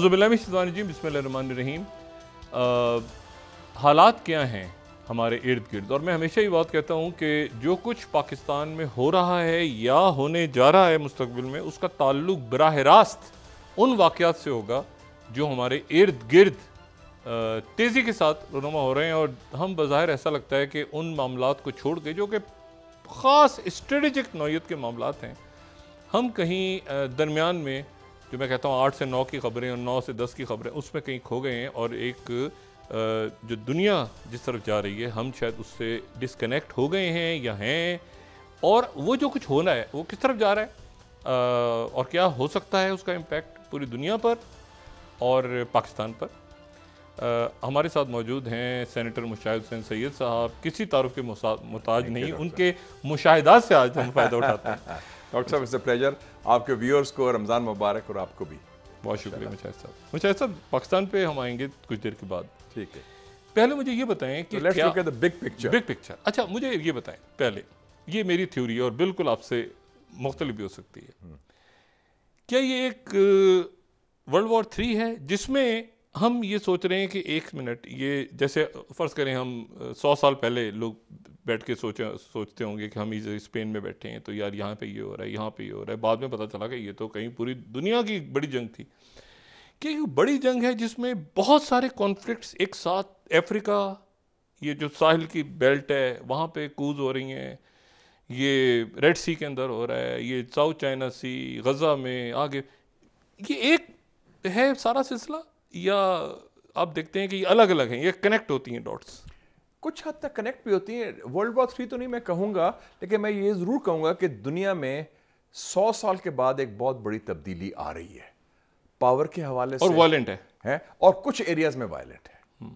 जी बसमीम हालात क्या हैं हमारे इर्द गिर्द और मैं हमेशा ये बात कहता हूँ कि जो कुछ पाकिस्तान में हो रहा है या होने जा रहा है मुस्तबिल में उसका ताल्लुक बरह रास्त उन वाक़ात से होगा जो हमारे इर्द गिर्द तेज़ी के साथ रनुमा हो रहे हैं और हम बज़ाहिर ऐसा लगता है कि उन मामला को छोड़ के जो कि ख़ास स्ट्रेटिक नौयत के मामला हैं हम कहीं दरमियान में जो मैं कहता हूँ आठ से नौ की खबरें और नौ से दस की खबरें उसमें कहीं खो गए हैं और एक जो दुनिया जिस तरफ जा रही है हम शायद उससे डिसकनेक्ट हो गए हैं या हैं और वो जो कुछ होना है वो किस तरफ जा रहा है आ, और क्या हो सकता है उसका इम्पेक्ट पूरी दुनिया पर और पाकिस्तान पर आ, हमारे साथ मौजूद हैं सेनेटर मुशाह हुसैन सैद साहब किसी तारुफ के मुहताज नहीं उनके मुशाहदात से आज हम फ़ायदा उठाते हैं डॉक्टर साहब इज़ अ प्लेजर आपके व्यूअर्स को रमज़ान मुबारक और आपको भी बहुत शुक्रिया मुशाहिद साहब मुशाहिद साहब पाकिस्तान पे हम आएंगे कुछ देर के बाद ठीक है पहले मुझे ये बताएं कि तो so क्या बिग पिक्चर बिग पिक्चर अच्छा मुझे ये बताएं पहले ये मेरी थ्योरी है और बिल्कुल आपसे मुख्तलिफ भी हो सकती है हम्म। क्या ये एक वर्ल्ड वॉर थ्री है जिसमें हम ये सोच रहे हैं कि एक मिनट ये जैसे फ़र्ज़ करें हम सौ साल पहले लोग बैठ के सोचे सोचते होंगे कि हम इस स्पेन में बैठे हैं तो यार यहाँ पे ये हो रहा है यहाँ पे ये हो रहा है बाद में पता चला कि ये तो कहीं पूरी दुनिया की बड़ी जंग थी कि बड़ी जंग है जिसमें बहुत सारे कॉन्फ्लिक्ट्स एक साथ अफ्रीका ये जो साहिल की बेल्ट है वहाँ पे कूज हो रही हैं ये रेड सी के अंदर हो रहा है ये साउथ चाइना सी गज़ा में आगे ये एक है सारा सिलसिला या आप देखते हैं कि अलग अलग हैं ये कनेक्ट होती हैं डॉट्स कुछ हद तक कनेक्ट भी होती हैं वर्ल्ड वॉर थ्री तो नहीं मैं कहूँगा लेकिन मैं ये ज़रूर कहूँगा कि दुनिया में सौ साल के बाद एक बहुत बड़ी तब्दीली आ रही है पावर के हवाले से और वायलेंट है, है और कुछ एरियाज में वायलेंट है हम्म।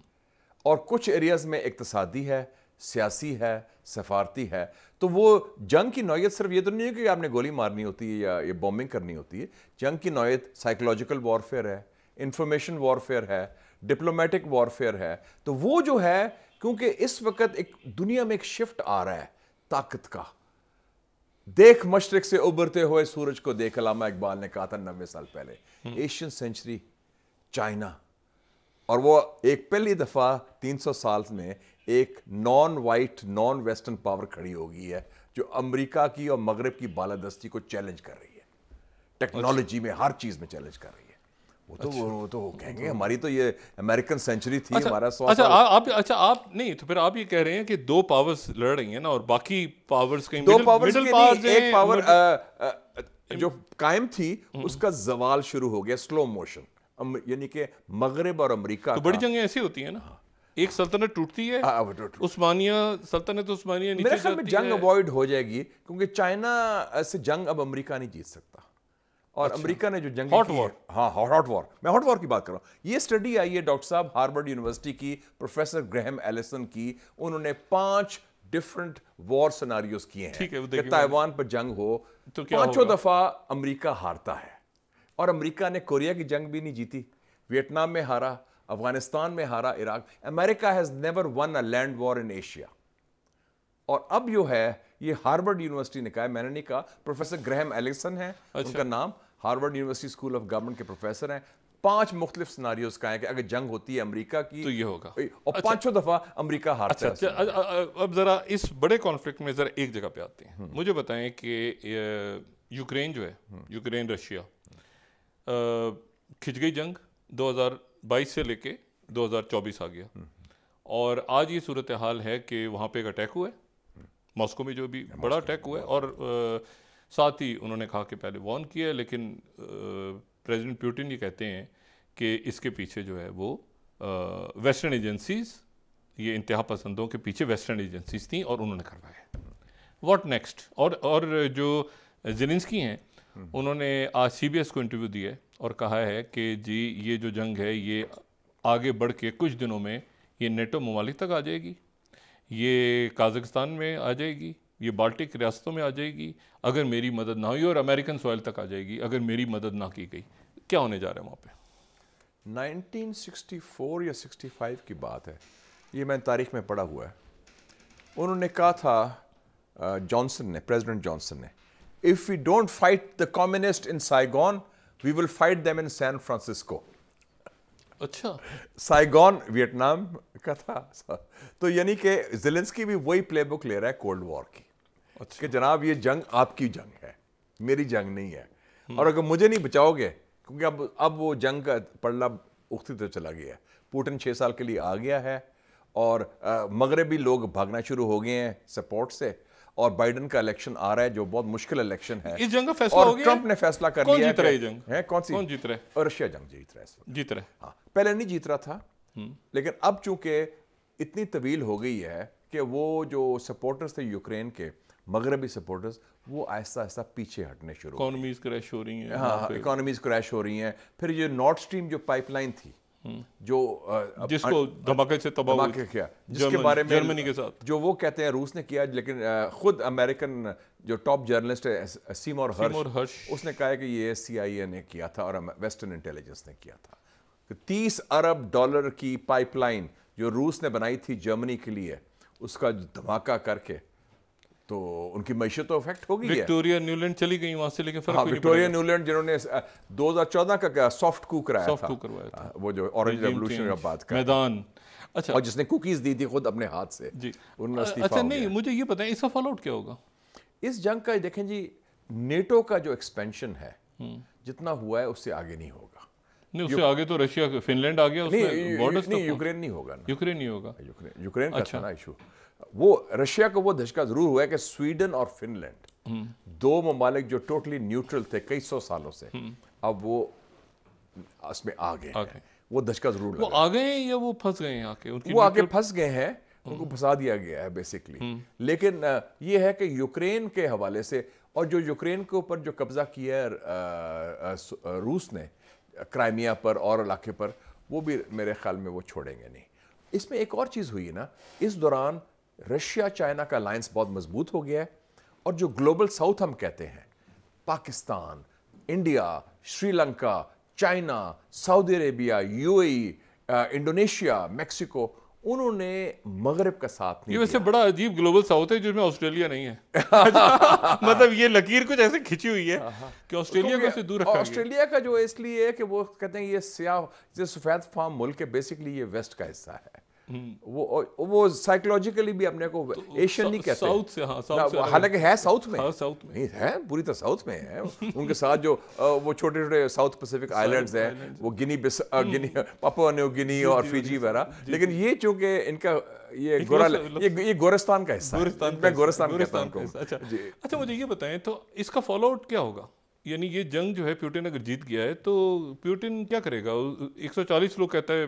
और कुछ एरियाज में इकतसादी है सियासी है सफारती है तो वो जंग की नौीयत सिर्फ ये तो नहीं है कि आपने गोली मारनी होती है या ये बॉम्बिंग करनी होती है जंग की नौीयत साइकोलॉजिकल वॉरफेयर है इंफॉर्मेशन वॉरफेयर है डिप्लोमेटिक वॉरफेयर है तो वो जो है क्योंकि इस वक्त एक दुनिया में एक शिफ्ट आ रहा है ताकत का देख मशरक से उबरते हुए सूरज को देख लामा इकबाल ने कहा था नब्बे साल पहले एशियन सेंचुरी चाइना और वो एक पहली दफ़ा 300 साल में एक non white non western power खड़ी हो गई है जो अमेरिका की और मगरब की बालादस्ती को चैलेंज कर रही है टेक्नोलॉजी अच्छा। में हर चीज़ में चैलेंज कर रही है वो तो अच्छा, वो तो कहेंगे हमारी तो ये अमेरिकन सेंचुरी थी अच्छा, हमारा सौ अच्छा आप अच्छा आप नहीं तो फिर आप ये कह रहे हैं कि दो पावर्स लड़ रही हैं ना और बाकी पावर्स कहीं दो पावर्स मिडल पावर्स एक पावर आ, आ, जो हम्म। कायम थी हम्म। उसका जवाल शुरू हो गया स्लो मोशन यानी कि मगरब और अमेरिका तो बड़ी जंगें ऐसी होती है ना एक सल्तनत टूटती है आ, हाँ, तो उस्मानिया सल्तनत उस्मानिया मेरे ख्याल में जंग अवॉइड हो जाएगी क्योंकि चाइना से जंग अब अमेरिका नहीं जीत सकता और अच्छा। अमेरिका ने जो जंग हॉट वॉर हाँ हॉट हॉट वॉर मैं हॉट वॉर की बात कर रहा हूँ ये स्टडी आई है डॉक्टर साहब हार्वर्ड यूनिवर्सिटी की प्रोफेसर ग्रहम एलिसन की उन्होंने पांच डिफरेंट वॉर सिनारियोस किए हैं कि ताइवान पर जंग हो तो पांचों दफा अमरीका हारता है और अमरीका ने कोरिया की जंग भी नहीं जीती वियतनाम में हारा अफगानिस्तान में हारा Iraq America has never won a land war in Asia और अब जो है ये हार्वर्ड यूनिवर्सिटी ने कहा मैंने नहीं कहा प्रोफेसर ग्रहम एलिसन है अच्छा। उनका नाम Harvard University School of Government के प्रोफेसर हैं पांच मुख्तलिफ सिनारियोज का है कि अगर जंग होती है अमेरिका की तो ये होगा और अच्छा, पांचों दफा अमेरिका हार अच्छा, अच्छा, अच्छा, अब जरा इस बड़े कॉन्फ्लिक्ट में जरा एक जगह पे आते हैं हम्म। मुझे बताएं कि यूक्रेन जो है हम्म। यूक्रेन रशिया खिंच गई जंग 2022 से लेके 2024 आ गया हम्म। और आज ये सूरत हाल है कि वहाँ पे एक अटैक हुआ है मॉस्को में जो भी बड़ा अटैक हुआ है और साथ ही उन्होंने कहा कि पहले वॉर्न किया लेकिन प्रेसिडेंट प्यूटिन ये कहते हैं कि इसके पीछे जो है वो वेस्टर्न एजेंसीज ये इंतहा पसंदों के पीछे वेस्टर्न एजेंसीज थी और उन्होंने करवाया वॉट नेक्स्ट और और जो जिलिंसकी हैं हम्म। उन्होंने आज एस को इंटरव्यू दिया और कहा है कि जी ये जो जंग है ये आगे बढ़ के कुछ दिनों में ये नेटो ममालिक तक आ जाएगी ये काजकस्तान में आ जाएगी ये बाल्टिक रियासतों में आ जाएगी अगर मेरी मदद ना हुई और अमेरिकन सॉइल तक आ जाएगी अगर मेरी मदद ना की गई क्या होने जा रहा है वहाँ पे 1964 या 65 की बात है ये मैंने तारीख में पढ़ा हुआ है उन्होंने कहा था जॉनसन ने प्रेसिडेंट जॉनसन ने if we don't fight the communist in Saigon we will fight them in San Francisco अच्छा साइगॉन वियतनाम का था तो यानी कि जिलेंसकी भी वही प्लेबुक ले रहा है कोल्ड वॉर की अच्छा। कि जनाब ये जंग आपकी जंग है मेरी जंग नहीं है और अगर मुझे नहीं बचाओगे क्योंकि अब अब वो जंग का पड़ला उखती तो चला गया है पुटिन छः साल के लिए आ गया है और मगरबी लोग भागना शुरू हो गए हैं सपोर्ट से और बाइडन का इलेक्शन आ रहा है जो बहुत मुश्किल इलेक्शन है इस जंग का फैसला हो गया ट्रंप ने फैसला कर लिया है जंग है कौन सी कौन जीत रहे रशिया जंग जीत रहा है जीत रहे हाँ पहले नहीं जीत रहा था हम्म। लेकिन अब चूंकि इतनी तवील हो गई है कि वो जो सपोर्टर्स थे यूक्रेन के मगरबी सपोर्टर्स वो आहिस्ता आहिस्ता पीछे हटने शुरू इकोनॉमीज क्रैश हो रही हैं हाँ इकोनॉमीज क्रैश हो रही हैं फिर ये नॉर्थ स्ट्रीम जो पाइपलाइन थी हम्म। जो आ, जिसको धमाके से तबाह धमाके किया जिसके बारे में जर्मनी के साथ जो वो कहते हैं रूस ने किया लेकिन खुद अमेरिकन जो टॉप जर्नलिस्ट है और हर्ष, हर्ष उसने कहा कि ये सीआईए ने किया था और वेस्टर्न इंटेलिजेंस ने किया था तो तीस अरब डॉलर की पाइपलाइन जो रूस ने बनाई थी जर्मनी के लिए उसका धमाका करके तो उनकी मैशत तो अफेक्ट होगी विक्टोरिया न्यूलैंड चली गई वहां से लेकिन फर्क हाँ, विक्टोरिया न्यूलैंड जिन्होंने 2014 का क्या सॉफ्ट कू कराया सॉफ्ट कू करवाया था वो जो ऑरेंज रेवोल्यूशन का बात कर मैदान अच्छा और जिसने कुकीज दी थी खुद अपने हाथ से जी अच्छा नहीं मुझे ये पता है इसका फॉलो आउट क्या होगा इस जंग का देखें जी नेटो का जो एक्सपेंशन है हम्म। जितना हुआ है उससे आगे नहीं होगा नहीं उससे आगे तो रशिया फिनलैंड आ गया उसमें बॉर्डर नहीं यूक्रेन नहीं होगा ना यूक्रेन नहीं होगा यूक्रेन यूक्रेन का अच्छा ना इशू वो रशिया को वो धचका जरूर हुआ है कि स्वीडन और फिनलैंड दो ममालिक जो टोटली न्यूट्रल थे कई सौ सालों से अब वो इसमें आ गए वो धचका जरूर वो आ गए या वो फंस गए आके वो आके फंस गए हैं हम्म। उनको फंसा दिया गया है बेसिकली हम्म। लेकिन ये है कि यूक्रेन के हवाले से और जो यूक्रेन के ऊपर जो कब्जा किया है रूस ने क्राइमिया पर और इलाके पर वो भी मेरे ख्याल में वो छोड़ेंगे नहीं इसमें एक और चीज़ हुई ना इस दौरान रशिया चाइना का अलायंस बहुत मजबूत हो गया है और जो ग्लोबल साउथ हम कहते हैं Pakistan India Sri Lanka China Saudi Arabia UAE Indonesia Mexico उन्होंने मगरब का साथ नहीं ये वैसे बड़ा अजीब ग्लोबल साउथ है जिसमें ऑस्ट्रेलिया नहीं है मतलब ये लकीर कुछ ऐसे खिंची हुई है हाँ, हाँ। कि ऑस्ट्रेलिया को दूर दूर ऑस्ट्रेलिया का जो इसलिए है कि वो कहते हैं ये स्याह सफेद फार्म मुल्क है बेसिकली ये वेस्ट का हिस्सा है हम्म। वो वो साइकोलॉजिकली भी अपने को एशियन तो नहीं कहते साउथ से हाँ हालांकि है साउथ में हाँ साउथ में नहीं है पूरी तरह साउथ में है उनके साथ जो वो छोटे छोटे साउथ पैसिफिक आइलैंड्स हैं वो गिनी गिनी पापुआ न्यू गिनी और फिजी वगैरह लेकिन ये चूंकि इनका ये गोरा मतलब ये ये गोरस्तान का हिस्सा है मैं गोरस्तान कहता हूँ अच्छा अच्छा मुझे ये बताएं तो इसका फॉलो आउट क्या होगा यानी ये जंग जो है प्यूटिन अगर जीत गया है तो प्यूटिन क्या करेगा 140 लोग कहता है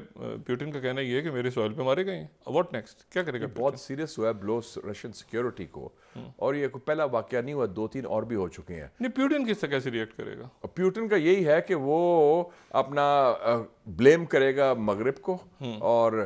प्यूटिन का कहना ये है कि मेरे सॉइल पे मारे गए व्हाट नेक्स्ट क्या करेगा बहुत सीरियस हुआ है ब्लोस रशियन सिक्योरिटी को हम्म। और ये पहला वाक्य नहीं हुआ दो तीन और भी हो चुके हैं नहीं प्यूटिन किस कैसे रिएक्ट करेगा प्यूटिन का यही है कि वो अपना ब्लेम करेगा मगरब को हम्म। और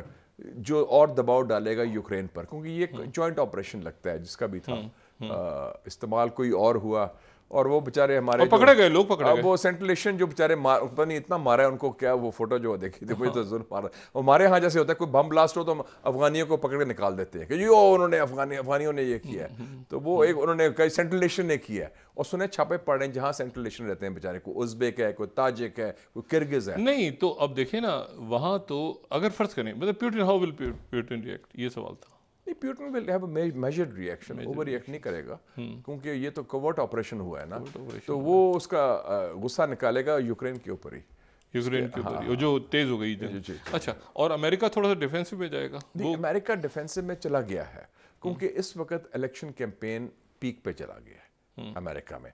जो और दबाव डालेगा यूक्रेन पर क्योंकि ये जॉइंट ऑपरेशन हम्म। लगता है जिसका भी था इस्तेमाल कोई और हुआ और वो बेचारे हमारे पकड़े गए लोग पकड़े हाँ, गए वो सेंटिलेशन जो बेचारे पता नहीं इतना मारा है उनको क्या वो फोटो जो देखी थी मुझे तो हाँ। जरूर मारा और हमारे यहाँ जैसे होता है कोई बम ब्लास्ट हो तो अफगानियों को पकड़ के निकाल देते हैं कि यो उन्होंने अफगानी अफगानियों ने ये किया है हम्म, हम्म, तो वो हम्म। एक उन्होंने कई सेंटिलेशन ने किया है और सुने छापे पड़े जहाँ सेंटिलेशन रहते हैं बेचारे कोई उज्बेक है कोई ताजिक है कोई किर्गिज है नहीं तो अब देखिए ना वहाँ तो अगर फर्ज करें मतलब Putin how will Putin react ये सवाल था नहीं Putin will have a measured reaction over react नहीं करेगा हम्म। क्योंकि ये तो कवर्ट ऑपरेशन हुआ है ना तो वो उसका गुस्सा निकालेगा यूक्रेन के ऊपर ही यूक्रेन के हाँ। ऊपर हाँ, जो तेज हो गई थी अच्छा और अमेरिका थोड़ा सा डिफेंसिव में जाएगा वो अमेरिका डिफेंसिव में चला गया है क्योंकि हम्म। इस वक्त इलेक्शन कैंपेन पीक पे चला गया है हम्म। अमेरिका में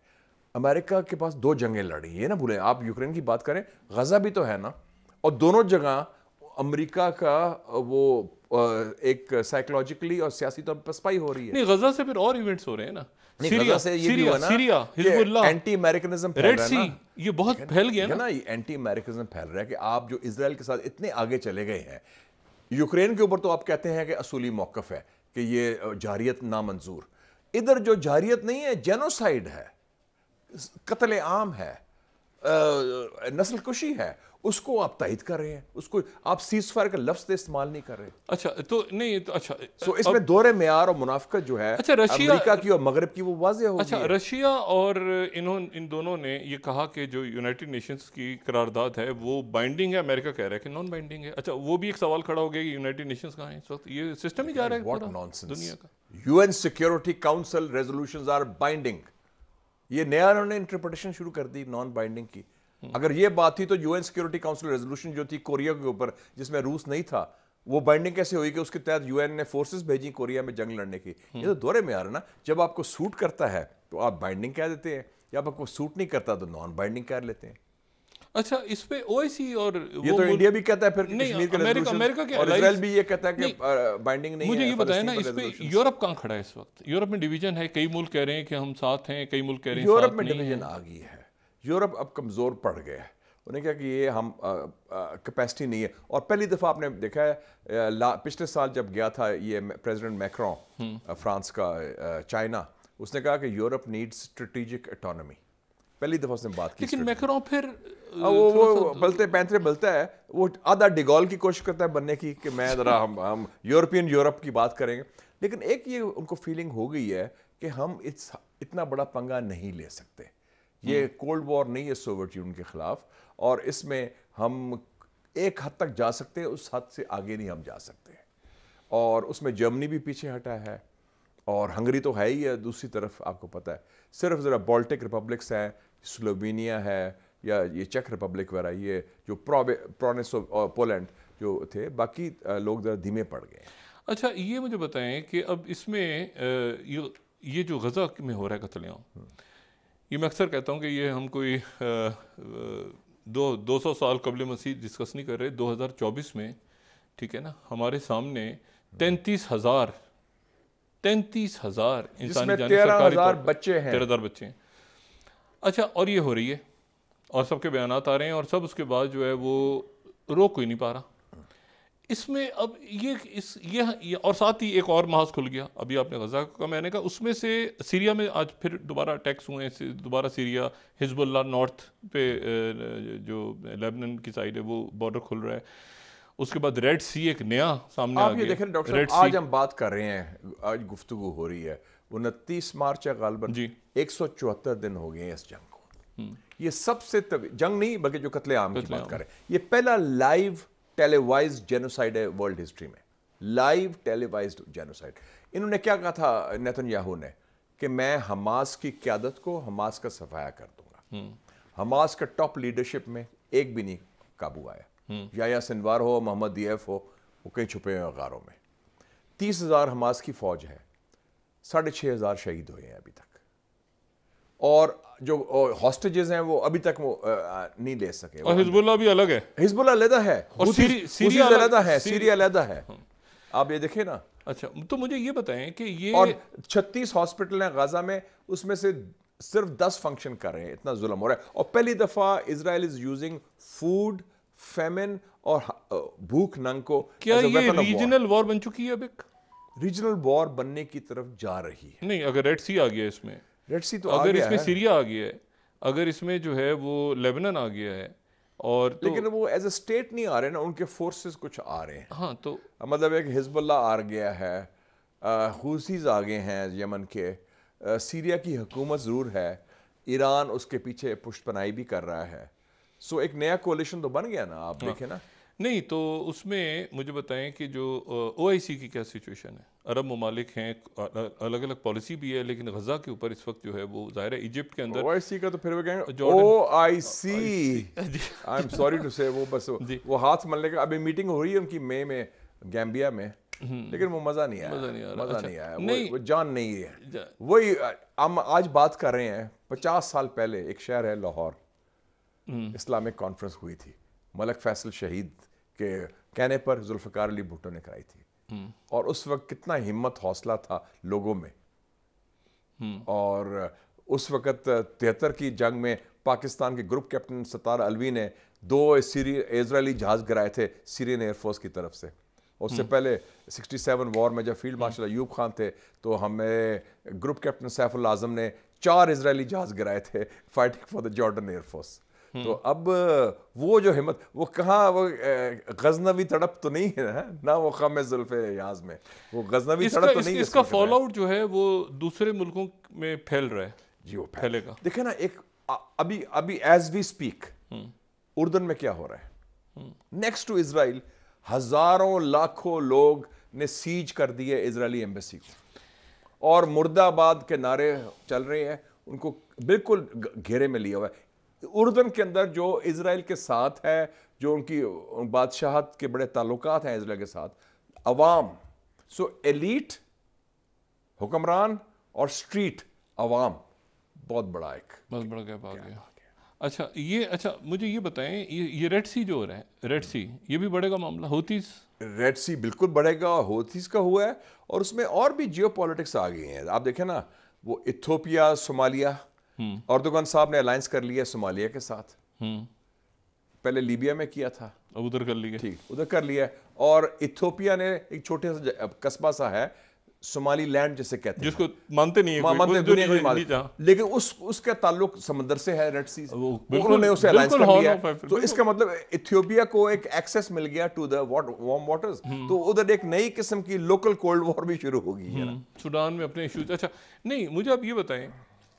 अमेरिका के पास दो जंगें लड़ी ये ना भूलें आप यूक्रेन की बात करें गजा भी तो है ना और दोनों जगह अमेरिका का वो एक साइकोलॉजिकली और सियासी तौर पर स्पाई हो रही है नहीं गजा से फिर और इवेंट्स हो रहे हैं ना ना आप जो इसराइल के साथ इतने आगे चले गए हैं यूक्रेन के ऊपर तो आप कहते हैं कि असूली मौकफ है कि ये जारियत नामंजूर इधर जो जारियत नहीं है जेनोसाइड है कतले आम है नस्ल कुशी है उसको आप ताहिद कर रहे हैं उसको आप सीज फायर का लफ्ज तो इस्तेमाल नहीं कर रहे अच्छा तो नहीं तो अच्छा सो so, इसमें दौरे मैार और मुनाफ्त जो है अच्छा रशिया अमेरिका की और मगरब की वो वाजह हो अच्छा रशिया और इन्होंने इन दोनों ने ये कहा कि जो यूनाइटेड नेशंस की करारदाद है वो बाइंडिंग है अमेरिका कह रहा है कि नॉन बाइंडिंग है अच्छा वो भी एक सवाल खड़ा हो गया कि यूनाइटेड नेशंस कहाँ है इस वक्त ये सिस्टम ही जा रहा है दुनिया का UN Security Council resolution are binding ये नया उन्होंने इंटरप्रटेशन शुरू कर दी नॉन बाइंडिंग की हम्म। अगर ये बात थी तो यूएन सिक्योरिटी काउंसिल रेजोल्यूशन जो थी कोरिया के ऊपर जिसमें रूस नहीं था वो बाइंडिंग कैसे हुई कि उसके तहत यूएन ने फोर्सेस भेजी कोरिया में जंग लड़ने की ये तो हम्म। दौरे में आ रहा ना जब आपको सूट करता है तो आप बाइंडिंग कह देते हैं जब आपको सूट नहीं करता तो नॉन बाइंडिंग कर लेते हैं अच्छा इस पे ओएसी और ये तो इंडिया भी कहता है फिर नहीं, का अमेरिका अमेरिका के और भी ये कहता है कि बाइंडिंग नहीं मुझे ये बताया ना इस पे यूरोप कहाँ खड़ा है इस वक्त यूरोप में डिवीजन है कई मुल्क कह रहे हैं कि हम साथ हैं कई मुल्क कह रहे हैं यूरोप में डिवीजन आ गई है यूरोप अब कमज़ोर पड़ गया है उन्हें कहा कि ये हम कैपेसिटी नहीं है और पहली दफ़ा आपने देखा है पिछले साल जब गया था ये प्रेसिडेंट हम्म। मैक्रॉन फ्रांस का चाइना उसने कहा कि यूरोप नीड्स स्ट्रेटिजिक इटोनमी पहली दफ़ा उसने बात की लेकिन मैक्रॉन फिर आ, वो वो बलते पैंतरे बलता है वो आधा डिगॉल की कोशिश करता है बनने की कि मैं ज़रा हम हम यूरोपियन यूरोप की बात करेंगे लेकिन एक ये उनको फीलिंग हो गई है कि हम इस इतना बड़ा पंगा नहीं ले सकते ये कोल्ड हम्म। वॉर नहीं है सोवियत यूनियन के खिलाफ और इसमें हम एक हद तक जा सकते हैं उस हद से आगे नहीं हम जा सकते और उसमें जर्मनी भी पीछे हटा है और हंगरी तो है ही है दूसरी तरफ आपको पता है सिर्फ ज़रा बाल्टिक रिपब्लिक्स हैं स्लोवेनिया है या ये चेक रिपब्लिक वगैरह ये जो प्रोनेस पोलैंड uh, जो थे बाकी uh, लोग ज़रा धीमे पड़ गए अच्छा ये मुझे बताएं कि अब इसमें uh, ये जो गज़ा में हो रहा है कतलेम हम्म। ये मैं अक्सर कहता हूँ कि ये हम कोई दो दो सौ साल कबल मसीह डिस्कस नहीं कर रहे 2024 में ठीक है ना हमारे सामने तैंतीस हज़ार तैंतीस हज़ार इंसानी हज़ार बच्चे हैं तेरह हज़ार बच्चे हैं अच्छा और ये हो रही है और सबके बयान आ रहे हैं और सब उसके बाद जो है वो रोक कोई नहीं पा रहा इसमें अब ये इस ये, ये और साथ ही एक और महाज खुल गया अभी आपने गजा का मैंने कहा उसमें से सीरिया में आज फिर दोबारा अटैक्स हुए हैं दोबारा सीरिया हिजबुल्ला नॉर्थ पे जो लेबनन की साइड है वो बॉर्डर खुल रहा है उसके बाद रेड सी एक नया सामने आप आ ये देखें डॉक्टर आज हम बात कर रहे हैं आज गुफ्तु हो रही है उनतीस मार्च है गालबन जी एक दिन हो गए इस जंग को हम्म। ये सबसे तब जंग नहीं बल्कि जो कत्ले आम की बात करें ये पहला लाइव टेलीवाइज जेनोसाइड है वर्ल्ड हिस्ट्री में लाइव टेलीवाइज जेनोसाइड इन्होंने क्या कहा था नेतन याहू ने कि मैं हमास की क्यादत को हमास का सफाया कर दूंगा हम्म। हमास का टॉप लीडरशिप में एक भी नहीं काबू आया हम्म। याया सिनवार हो मोहम्मद दीएफ हो वो कहीं छुपे हुए गारों में तीस हज़ार हमास की फ़ौज है साढ़े छह हज़ार शहीद हुए हैं अभी तक और जो हॉस्टेजेस हैं वो अभी तक वो नहीं ले सके और हिजबुल्ला भी अलग है हिजबुल्ला अलहदा है और सीरिया अलहदा है सीरिया अलहदा है आप ये देखिए ना अच्छा तो मुझे ये बताएं कि ये और 36 हॉस्पिटल हैं गाजा में उसमें से सिर्फ 10 फंक्शन कर रहे हैं इतना जुलम हो रहा है और पहली दफ़ा Israel is using food famine और भूख नंग को क्या ये रीजनल वॉर बन चुकी है अब एक रीजनल वॉर बनने की तरफ जा रही है नहीं अगर रेड सी आ गया इसमें रेड सी तो अगर इसमें सीरिया आ गया है अगर इसमें जो है वो लेबनान आ गया है और तो, लेकिन वो एज ए स्टेट नहीं आ रहे ना उनके फोर्सेस कुछ आ रहे हैं हाँ तो मतलब एक हिजबुल्ला आ गया है हूसीज आ गए हैं यमन के आ, सीरिया की हुकूमत ज़रूर है ईरान उसके पीछे पुष्ट पनाई भी कर रहा है सो एक नया कोलिशन तो बन गया ना आप हाँ। देखें ना नहीं तो उसमें मुझे बताएं कि जो ओ आई सी की क्या सिचुएशन है अरब ममालिक हैं अलग अलग पॉलिसी भी है लेकिन गजा के ऊपर इस वक्त जो है वो जाहिर है इजिप्ट के अंदर ओआईसी का तो फिर वो कहेंगे oh I am sorry to say वो बस वो हाथ मल लेकर अभी मीटिंग हो रही है उनकी मई में गैम्बिया में हम्म। लेकिन वो मजा नहीं आया मजा नहीं आया मजा अच्छा, नहीं आया नहीं, वो, वो जान नहीं है वही हम आज बात कर रहे हैं पचास साल पहले एक शहर है लाहौर हम्म। इस्लामिक कॉन्फ्रेंस हुई थी मलक फैसल शहीद के कहने पर जुल्फ़िकार अली भुट्टो ने कराई थी हम्म। और उस वक्त कितना हिम्मत हौसला था लोगों में हम्म। और उस वक्त तिहत्तर की जंग में पाकिस्तान के ग्रुप कैप्टन सतार अलवी ने दो सीरी इसराइली जहाज़ गिराए थे सीरियन एयरफोर्स की तरफ से उससे हम्म। पहले 67 वॉर में जब फील्ड मार्शल अयूब खान थे तो हमें ग्रुप कैप्टन सैफुल आजम ने चार इसराइली जहाज़ गिराए थे fighting for the Jordan air force हम्म। तो अब वो जो हिम्मत वो कहाँ वो गजनवी तड़प तो नहीं है ना, वो खम जुल्फ याज में वो गजनवी तड़प तो इस, नहीं इसका फॉल आउट जो है वो दूसरे मुल्कों में फैल रहा है जी वो फैलेगा देखे ना एक अभी अभी एज वी स्पीक उर्दन में क्या हो रहा है नेक्स्ट टू इसराइल हजारों लाखों लोग ने सीज कर दिए इसराइली एम्बेसी को और मुर्दाबाद के नारे चल रहे हैं उनको बिल्कुल घेरे में लिया हुआ है उर्दन के अंदर जो इसराइल के साथ है जो उनकी बादशाहत के बड़े ताल्लुक हैं इसराइल के साथ अवाम सो एलीट हुक्मरान और स्ट्रीट अवाम बहुत बड़ा एक बहुत बड़ा गैप आ गया अच्छा ये अच्छा मुझे ये बताएं ये ये रेड सी जो हो रहा है रेड सी ये भी बढ़ेगा मामला होतीस रेड सी बिल्कुल बढ़ेगा होतीस का हुआ है और उसमें और भी जियो आ गई हैं आप देखें ना वो इथोपिया सोमालिया औरदोगन हम्म। साहब ने अलायंस कर लिया सोमालिया के साथ हम्म। पहले लीबिया में किया था अब उधर कर लिया ठीक उधर कर लिया और इथोपिया ने एक छोटे सा कस्बा सा है सोमाली लैंड जैसे कहते हैं जिसको मानते नहीं है मानते दुनिया को मानते लेकिन उस उसका ताल्लुक समंदर से है रेड सी उन्होंने उसे अलायंस कर लिया तो इसका मतलब इथियोपिया को एक एक्सेस मिल गया टू द वार्म वाटर्स तो उधर एक नई किस्म की लोकल कोल्ड वॉर भी शुरू होगी हम्म। सूडान में अपने इश्यूज अच्छा नहीं मुझे आप ये बताएं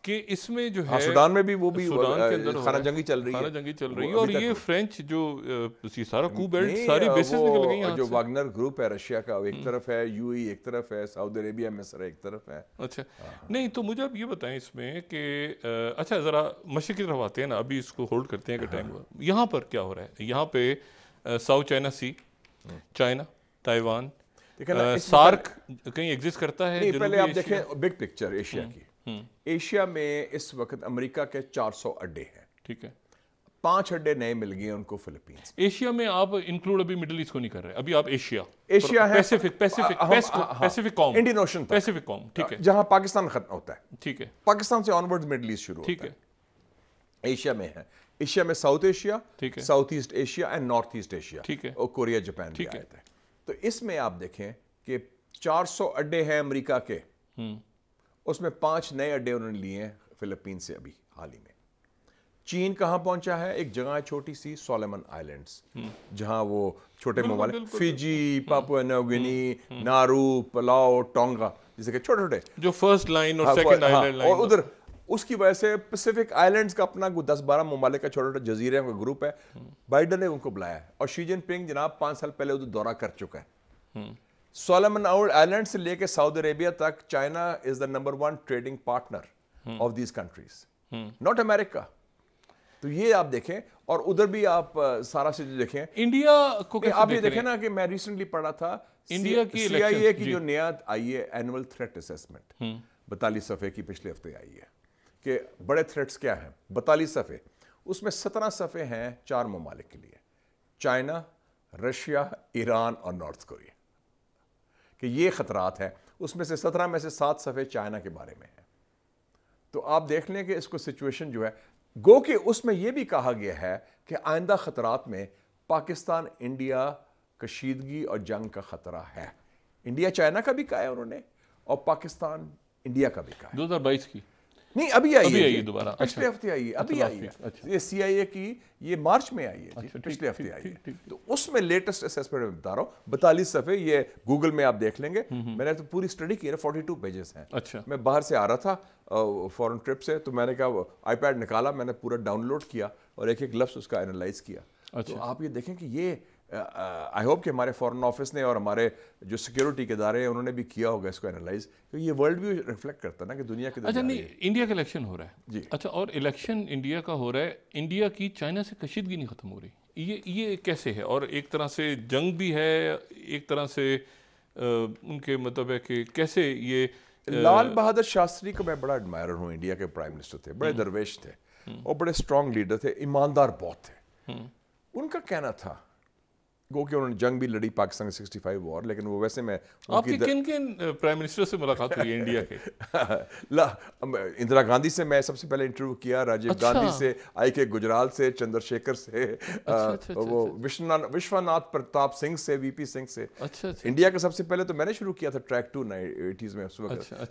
कि इसमें जो हाँ, है सूडान में भी वो भी सूडान के अंदर खाना जंगी चल रही है खाना जंगी चल रही है और ये फ्रेंच जो सारा कू बेल्ट सारी बेसिस निकल गई हैं जो वागनर ग्रुप है रशिया का हम्म। e एक तरफ है यूएई एक तरफ है सऊदी अरेबिया मिस्र एक तरफ है अच्छा हाँ। नहीं तो मुझे अब ये बताएं इसमें कि अच्छा ज़रा मशक़ की तरफ आते हैं ना अभी इसको होल्ड करते हैं टाइम हाँ। यहाँ पर क्या हो रहा है यहाँ पे South China Sea China Taiwan SAARC कहीं एग्जिस्ट करता है पहले आप देखें बिग पिक्चर एशिया हम्म। की एशिया में इस वक्त अमेरिका के 400 अड्डे हैं ठीक है पांच अड्डे नए मिल गए उनको फिलीपींस एशिया में आप इंक्लूड अभी मिडिल ईस्ट को नहीं कर रहे अभी आप एशिया एशिया है Pacific Pacific Pacific com Indian Ocean Pacific com ठीक है जहां पाकिस्तान खत्म होता है ठीक है पाकिस्तान से ऑनवर्ड मिडिल ईस्ट शुरू ठीक है एशिया में है एशिया में साउथ एशिया ठीक है South East Asia and North East Asia ठीक है और कोरिया जापान ठीक है तो इसमें आप देखें कि 400 अड्डे हैं अमेरिका के हम्म। उसमें पांच नए अड्डे उन्होंने लिए हैं फिलिपीन से अभी हाल ही में चीन कहाँ पहुंचा है एक जगह है छोटी सी सोलेमन आइलैंड्स हम्म। जहां वो छोटे mobile Fiji Papua hmm, New Guinea hmm, Nauru Palau Tonga जैसे कि छोटे छोटे जो फर्स्ट लाइन और सेकंड आइलैंड लाइन और उधर उसकी वजह से पैसिफिक आइलैंड्स का अपना दस बारह ममालिक का छोटा छोटा जजीरे का ग्रुप है बाइडन ने उनको बुलाया है और शी जिनपिंग जनाब पांच साल पहले उधर दौरा कर चुका है सोलमन आइलैंड से लेकर सऊदी अरेबिया तक China is the number one trading partner of these countries not America तो ये आप देखें और उधर भी आप सारा से देखें इंडिया को आप देख ये देखें ना कि मैं रिसेंटली पढ़ा था इंडिया की सीआईए की जो नया आई है एनुअल थ्रेट असेसमेंट बतालीस सफ़े की पिछले हफ्ते आई है कि बड़े थ्रेट्स क्या हैं बतालीस सफ़े उसमें सत्रह सफ़े हैं चार ममालिक के लिए चाइना रशिया ईरान और नॉर्थ कोरिया कि ये ख़तरात हैं उसमें से सत्रह में से सात सफ़े चाइना के बारे में है तो आप देख लें कि इसको सिचुएशन जो है गो के उसमें यह भी कहा गया है कि आइंदा ख़तरात में पाकिस्तान इंडिया कशीदगी और जंग का ख़तरा है इंडिया चाइना का भी कहा है उन्होंने और पाकिस्तान इंडिया का भी कहा दो हज़ार बाईस की नहीं अभी आई है दोबारा पिछले अच्छा। हफ्ते आई है अच्छा, अभी तो आई है अच्छा। ये ए की ये मार्च में आई है पिछले हफ्ते आई है तो उसमें लेटेस्ट असेसमेंट में बता रहा हूँ बतालीस सफ़े ये गूगल में आप देख लेंगे हम्म, हम्म। मैंने तो पूरी स्टडी की है फोर्टी टू पेजेस हैं अच्छा मैं बाहर से आ रहा था फॉरन ट्रिप से तो मैंने कहा आईपैड निकाला मैंने पूरा डाउनलोड किया और एक एक लफ्स उसका एनालाइज किया तो आप ये देखें कि ये आई होप कि हमारे फॉरेन ऑफिस ने और हमारे जो सिक्योरिटी के इदारे हैं उन्होंने भी किया होगा इसको एनालाइज क्योंकि ये वर्ल्ड व्यू रिफ्लेक्ट करता है ना कि दुनिया के अच्छा नहीं इंडिया का इलेक्शन हो रहा है जी अच्छा और इलेक्शन इंडिया का हो रहा है इंडिया की चाइना से कशीदगी नहीं ख़त्म हो रही ये ये कैसे है और एक तरह से जंग भी है एक तरह से आ, उनके मतलब है कि कैसे ये आ, लाल बहादुर शास्त्री को मैं बड़ा एडमायर हूँ इंडिया के प्राइम मिनिस्टर थे बड़े हम्म। दरवेश थे हम्म। और बड़े स्ट्रॉन्ग लीडर थे ईमानदार बहुत थे हम्म। उनका कहना था गो कि उन्होंने जंग भी लड़ी पाकिस्तान की सिक्सटी फाइव वॉर लेकिन वो वैसे मैं आपकी किन किन प्राइम मिनिस्टर से मुलाकात हुई इंडिया के ला इंदिरा गांधी से मैं सबसे पहले इंटरव्यू किया राजीव अच्छा। गांधी से आई के गुजराल से चंद्रशेखर से अच्छा, अच्छा, अच्छा, वो विश्वनाथ प्रताप सिंह से वीपी सिंह से इंडिया का सबसे पहले तो मैंने शुरू किया था ट्रैक टू एटीज में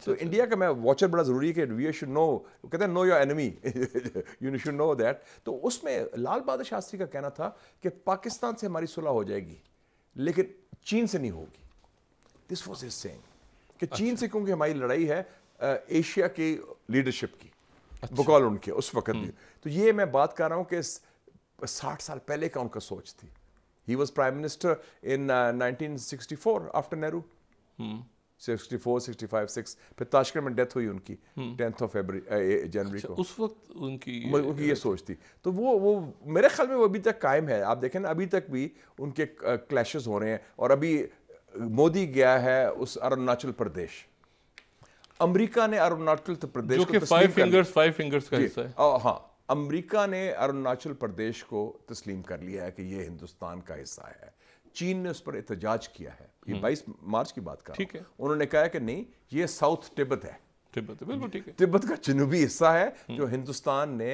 तो इंडिया का मैं वॉचर बड़ा जरूरी है वी शुड नो कहते हैं know your enemy you should know that तो उसमें लाल बहादुर शास्त्री का कहना था कि पाकिस्तान से हमारी सुलह हो जाए जाएगी लेकिन चीन से नहीं होगी दिस वॉज इज सेम कि चीन अच्छा। से क्योंकि हमारी लड़ाई है एशिया की लीडरशिप की अच्छा। बकौल उनके उस वक्त हम्म। तो ये मैं बात कर रहा हूँ कि साठ साल पहले का उनका सोच थी he was prime minister in nineteen sixty four after Nehru sixty four sixty five six फिर ताशकंद में डेथ हुई उनकी हम्म। टेंथ ऑफ फेबर जनवरी अच्छा, को उस वक्त उनकी ये, उनकी ये सोच थी तो वो वो मेरे ख्याल में वो अभी तक कायम है आप देखें अभी तक भी उनके क्लैशेस हो रहे हैं और अभी मोदी गया है उस अरुणाचल प्रदेश अमेरिका ने अरुणाचल प्रदेश जो फाइव फिंगर्स फाइव फिंगर्स का हिस्सा है हाँ अमेरिका ने अरुणाचल प्रदेश को तस्लीम कर लिया है कि ये हिंदुस्तान का हिस्सा है चीन ने उस पर एहतजाज किया है ये 22 हम्म। मार्च की बात कर उन्होंने कहा कि नहीं ये साउथ तिब्बत है तिब्बत बिल्कुल ठीक है तिब्बत का जनूबी हिस्सा है हम्म। जो हिंदुस्तान ने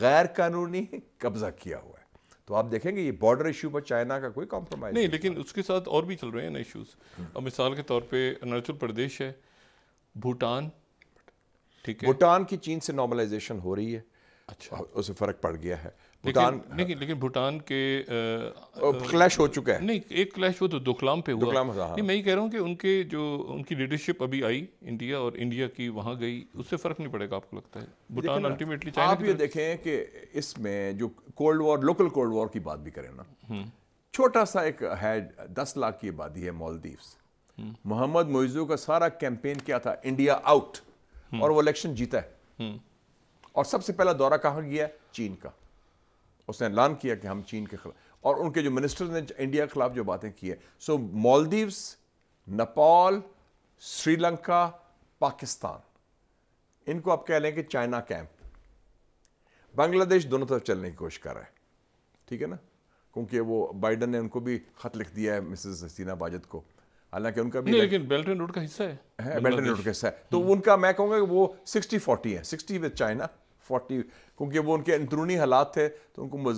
गैर कानूनी कब्जा किया हुआ है तो आप देखेंगे ये बॉर्डर इशू पर चाइना का कोई कॉम्प्रोमाइज नहीं, लेकिन उसके साथ और भी चल रहे हैं ना इशूज हम्म। अब मिसाल के तौर पे अरुणाचल प्रदेश है भूटान ठीक है भूटान की चीन से नॉर्मलाइजेशन हो रही है अच्छा उसे फ़र्क पड़ गया है भूटान हाँ। लेकिन भूटान के क्लैश हो चुका है नहीं एक क्लैश वो तो दुखलाम पे हुआ दुखलाम हाँ।, हाँ। नहीं मैं ही कह रहा हूँ कि उनके जो उनकी लीडरशिप अभी आई इंडिया और इंडिया की वहाँ गई उससे फ़र्क नहीं पड़ेगा आपको लगता है भूटान अल्टीमेटली आप ये देखें कि इसमें जो cold war local cold war की बात भी करें ना हम्म। छोटा सा एक है दस लाख की आबादी है मालदीव्स हम्म। मोहम्मद मोइजू का सारा कैंपेन क्या था इंडिया आउट हम्म। और वो इलेक्शन जीता है और सबसे पहला दौरा कहाँ गया चीन का उसने ऐलान किया कि हम चीन के खिलाफ और उनके जो मिनिस्टर्स ने इंडिया के खिलाफ जो बातें की है सो मालदीव्स नेपाल श्रीलंका पाकिस्तान इनको आप कह लें कि चाइना कैंप बांग्लादेश दोनों तरफ चलने की कोशिश कर रहा है ठीक है ना क्योंकि वो बाइडन ने उनको भी खत लिख दिया है मिसेस हसीना बाजद को हालांकि उनका भी लेकिन बेल्ट एंड रोड का हिस्सा है, है बेल्ट एंड रोड का हिस्सा है तो उनका मैं कहूंगा कि वो सिक्सटी फोर्टी है सिक्सटी विद चाइना फोर्टी क्योंकि वो उनके अंदरूनी हालात थे तो उनको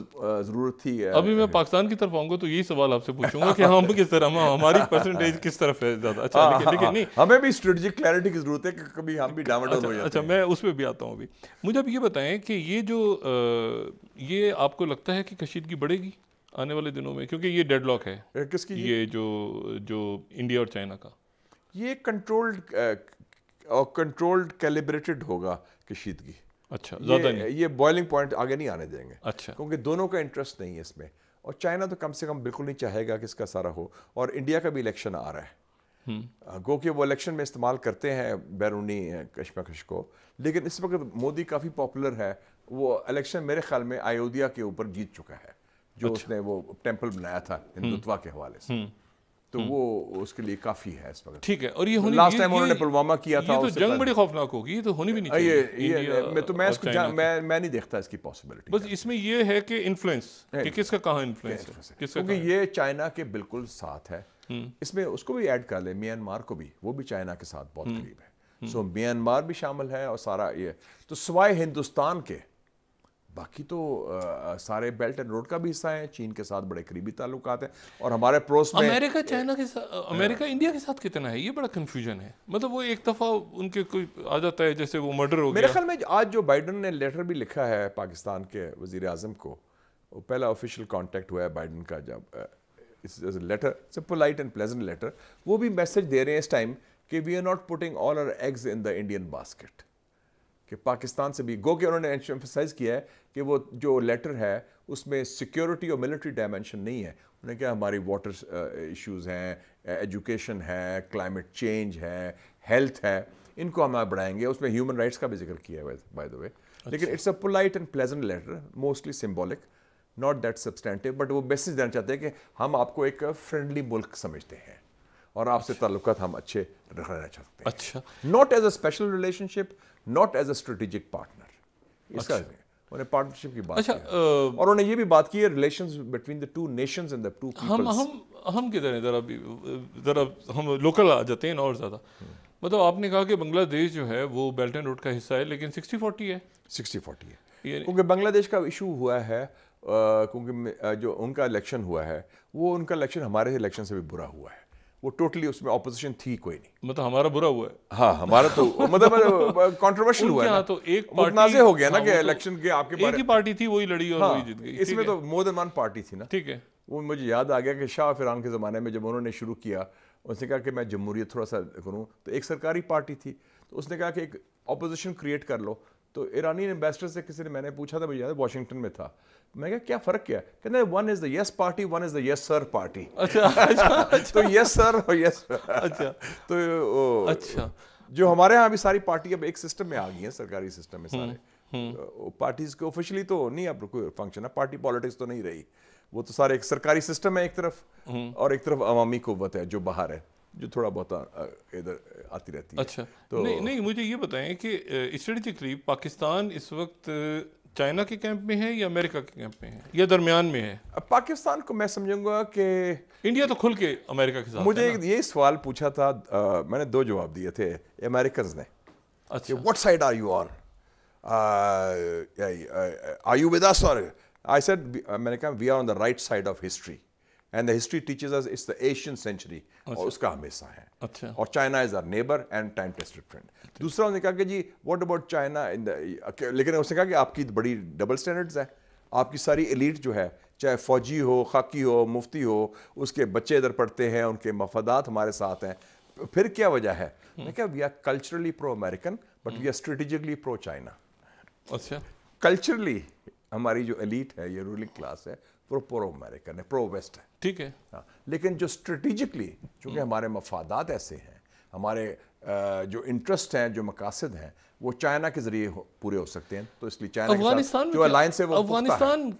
ज़रूरत थी अभी मैं पाकिस्तान की तरफ आऊँगा तो यही सवाल आपसे पूछूंगा कि हम किस तरह हम हमारी परसेंटेज किस तरफ है ज़्यादा अच्छा आ, हाँ, लेकिन, हाँ, लेकिन हाँ। नहीं हमें भी स्ट्रेटजिक क्लैरिटी की ज़रूरत है कि कभी हम भी डावट अच्छा, हो जाते अच्छा मैं उस पर भी आता हूँ अभी मुझे अब ये बताएं कि ये जो ये आपको लगता है कि कशीदगी बढ़ेगी आने वाले दिनों में क्योंकि ये डेड है किसकी ये जो जो इंडिया और चाइना का ये कंट्रोल्ड और कंट्रोल्ड कैलिब्रेटेड होगा कशीदगी अच्छा ये, ये बॉइलिंग पॉइंट आगे नहीं आने देंगे अच्छा क्योंकि दोनों का इंटरेस्ट नहीं है इसमें और चाइना तो कम से कम बिल्कुल नहीं चाहेगा कि इसका सारा हो और इंडिया का भी इलेक्शन आ रहा है हम्म। गो कि वो इलेक्शन में इस्तेमाल करते हैं बैरूनी कश्मकश को लेकिन इस वक्त मोदी काफ़ी पॉपुलर है वो इलेक्शन मेरे ख्याल में अयोध्या के ऊपर जीत चुका है जो अच्छा। उसने वो टेम्पल बनाया था हम्म। हिंदुत्वा के हवाले से हम्म। तो हम्म। वो उसके लिए काफी है इस वक्त ठीक है और ये होनी लास्ट टाइम उन्होंने पुलवामा किया था तो जंग बड़ी खौफनाक होगी ये तो होनी भी नहीं चाहिए मैं तो मैं इसको तो। मैं मैं नहीं देखता इसकी पॉसिबिलिटी बस इसमें ये है कि इन्फ्लुएंस कि किसका कहाँ इन्फ्लुएंस क्योंकि ये चाइना के बिल्कुल साथ है हम्म। इसमें उसको भी ऐड कर ले म्यांमार को भी वो भी चाइना के साथ बहुत हम्म। करीब है सो म्यांमार भी शामिल है और सारा ये तो सिवाय हिंदुस्तान के बाकी तो आ, सारे बेल्ट एंड रोड का भी हिस्सा है चीन के साथ बड़े करीबी ताल्लुक हैं और हमारे पड़ोस में अमेरिका चाइना के साथ अमेरिका हाँ। इंडिया के साथ कितना है ये बड़ा कन्फ्यूजन है मतलब वो एक दफ़ा उनके कोई आ जाता है जैसे वो मर्डर हो मेरे ख्याल में आज जो बाइडन ने लेटर भी लिखा है पाकिस्तान के वजीर अजम को वो पहला ऑफिशियल कॉन्टैक्ट हुआ है बाइडन का जब letter simple light and pleasant letter वो भी मैसेज दे रहे हैं इस टाइम कि we are not putting all our eggs in the Indian basket कि पाकिस्तान से भी गो के उन्होंने एम्फोसाइज किया है कि वो जो लेटर है उसमें सिक्योरिटी और मिलिट्री डायमेंशन नहीं है उन्हें क्या हमारी वाटर इश्यूज़ uh, हैं एजुकेशन uh, है क्लाइमेट चेंज है हेल्थ है इनको हम बढ़ाएंगे उसमें ह्यूमन राइट्स का भी जिक्र किया हुआ बाय द वे लेकिन it's a polite and pleasant letter mostly symbolic not that substantive but वो मैसेज देना चाहते हैं कि हम आपको एक फ्रेंडली मुल्क समझते हैं और आपसे अच्छा। ताल्लुक हम अच्छे रखना चाहते हैं अच्छा not as a special relationship not as a strategic partner इसका अच्छा। उन्हें पार्टनरशिप की बात अच्छा आ, और उन्होंने ये भी बात की है relation between the two nation and the two हम हम हम किधर हैं ज़रा ज़रा हम लोकल आ जाते हैं और ज़्यादा मतलब आपने कहा कि बांग्लादेश जो है वो बेल्ट एंड रोड का हिस्सा है लेकिन सिक्सटी फोर्टी है सिक्सटी फोर्टी है क्योंकि बांग्लादेश का इशू हुआ है क्योंकि जो उनका इलेक्शन हुआ है वो उनका इलेक्शन हमारे इलेक्शन से भी बुरा हुआ है वो टोटली उसमें ऑपोजिशन थी कोई नहीं मतलब हमारा बुरा हुआ है हाँ हमारा तो मतलब कंट्रोवर्शियल मतलब, मतलब हुआ है ना तो एक पार्टी हो गया ना हाँ, कि इलेक्शन तो के आपके एक ही पार्टी थी वही लड़ी और हाँ, वही जीत गई इसमें तो मोर देन वन पार्टी थी ना ठीक है वो मुझे याद आ गया कि शाह फिरान के ज़माने में जब उन्होंने शुरू किया उसने कहा कि मैं जमहूरियत थोड़ा सा करूँ तो एक सरकारी पार्टी थी तो उसने कहा कि एक अपोजिशन क्रिएट कर लो तो ईरानी एम्बेसडर से किसी ने मैंने पूछा था भैया वाशिंगटन में था मैं क्या क्या फ़र्क क्या कहते one is the yes party one is the yes sir party अच्छा, अच्छा, तो अच्छा तो यस सर और यस अच्छा तो ओ, अच्छा जो हमारे यहाँ अभी सारी पार्टी अब एक सिस्टम में आ गई है सरकारी सिस्टम में हम्म, सारे पार्टीज हम्म। तो, के ऑफिशियली तो नहीं अब कोई फंक्शन है पार्टी पॉलिटिक्स तो नहीं रही वो तो सारे एक सरकारी सिस्टम है एक तरफ हम्म। और एक तरफ अवामी कुत है जो बाहर है जो थोड़ा बहुत इधर आती रहती है अच्छा तो नहीं नहीं मुझे ये बताएं कि स्ट्रेटिकली पाकिस्तान इस वक्त चाइना के कैंप में है या अमेरिका के कैंप में है या दरमियान में है अब पाकिस्तान को मैं समझूंगा कि इंडिया तो खुल के अमेरिका के साथ मुझे ये सवाल पूछा था आ, मैंने दो जवाब दिए थे अमेरिकन ने अच्छा what side are you on are you with I said मैंने कहा we are on the right side of history and the history teachers us it's the Asian century और अच्छा। उसका हमेशा है अच्छा और China is our neighbour and time tested friend दूसरा उन्होंने कहा कि जी what about China in the लेकिन उसने कहा कि आपकी बड़ी डबल स्टैंडर्ड्स है आपकी सारी एलीट जो है चाहे फौजी हो खाकी हो मुफ्ती हो उसके बच्चे इधर पढ़ते हैं उनके मफादात हमारे साथ हैं फिर क्या वजह है देखिए we are culturally pro American but we are strategically pro China अच्छा कल्चरली हमारी जो एलीट है ये रूलिंग क्लास है वो प्रो अमेरिकन है प्रो वेस्ट है ठीक है हाँ लेकिन जो स्ट्रेटिजिकली चूँकि हम्म। हमारे मफादात ऐसे हैं हमारे जो इंटरेस्ट हैं जो मकासद हैं वो चाइना के जरिए पूरे हो सकते हैं तो इसलिए चाइना अफगानिस्तान जो अलायंस है वो अफगानिस्तान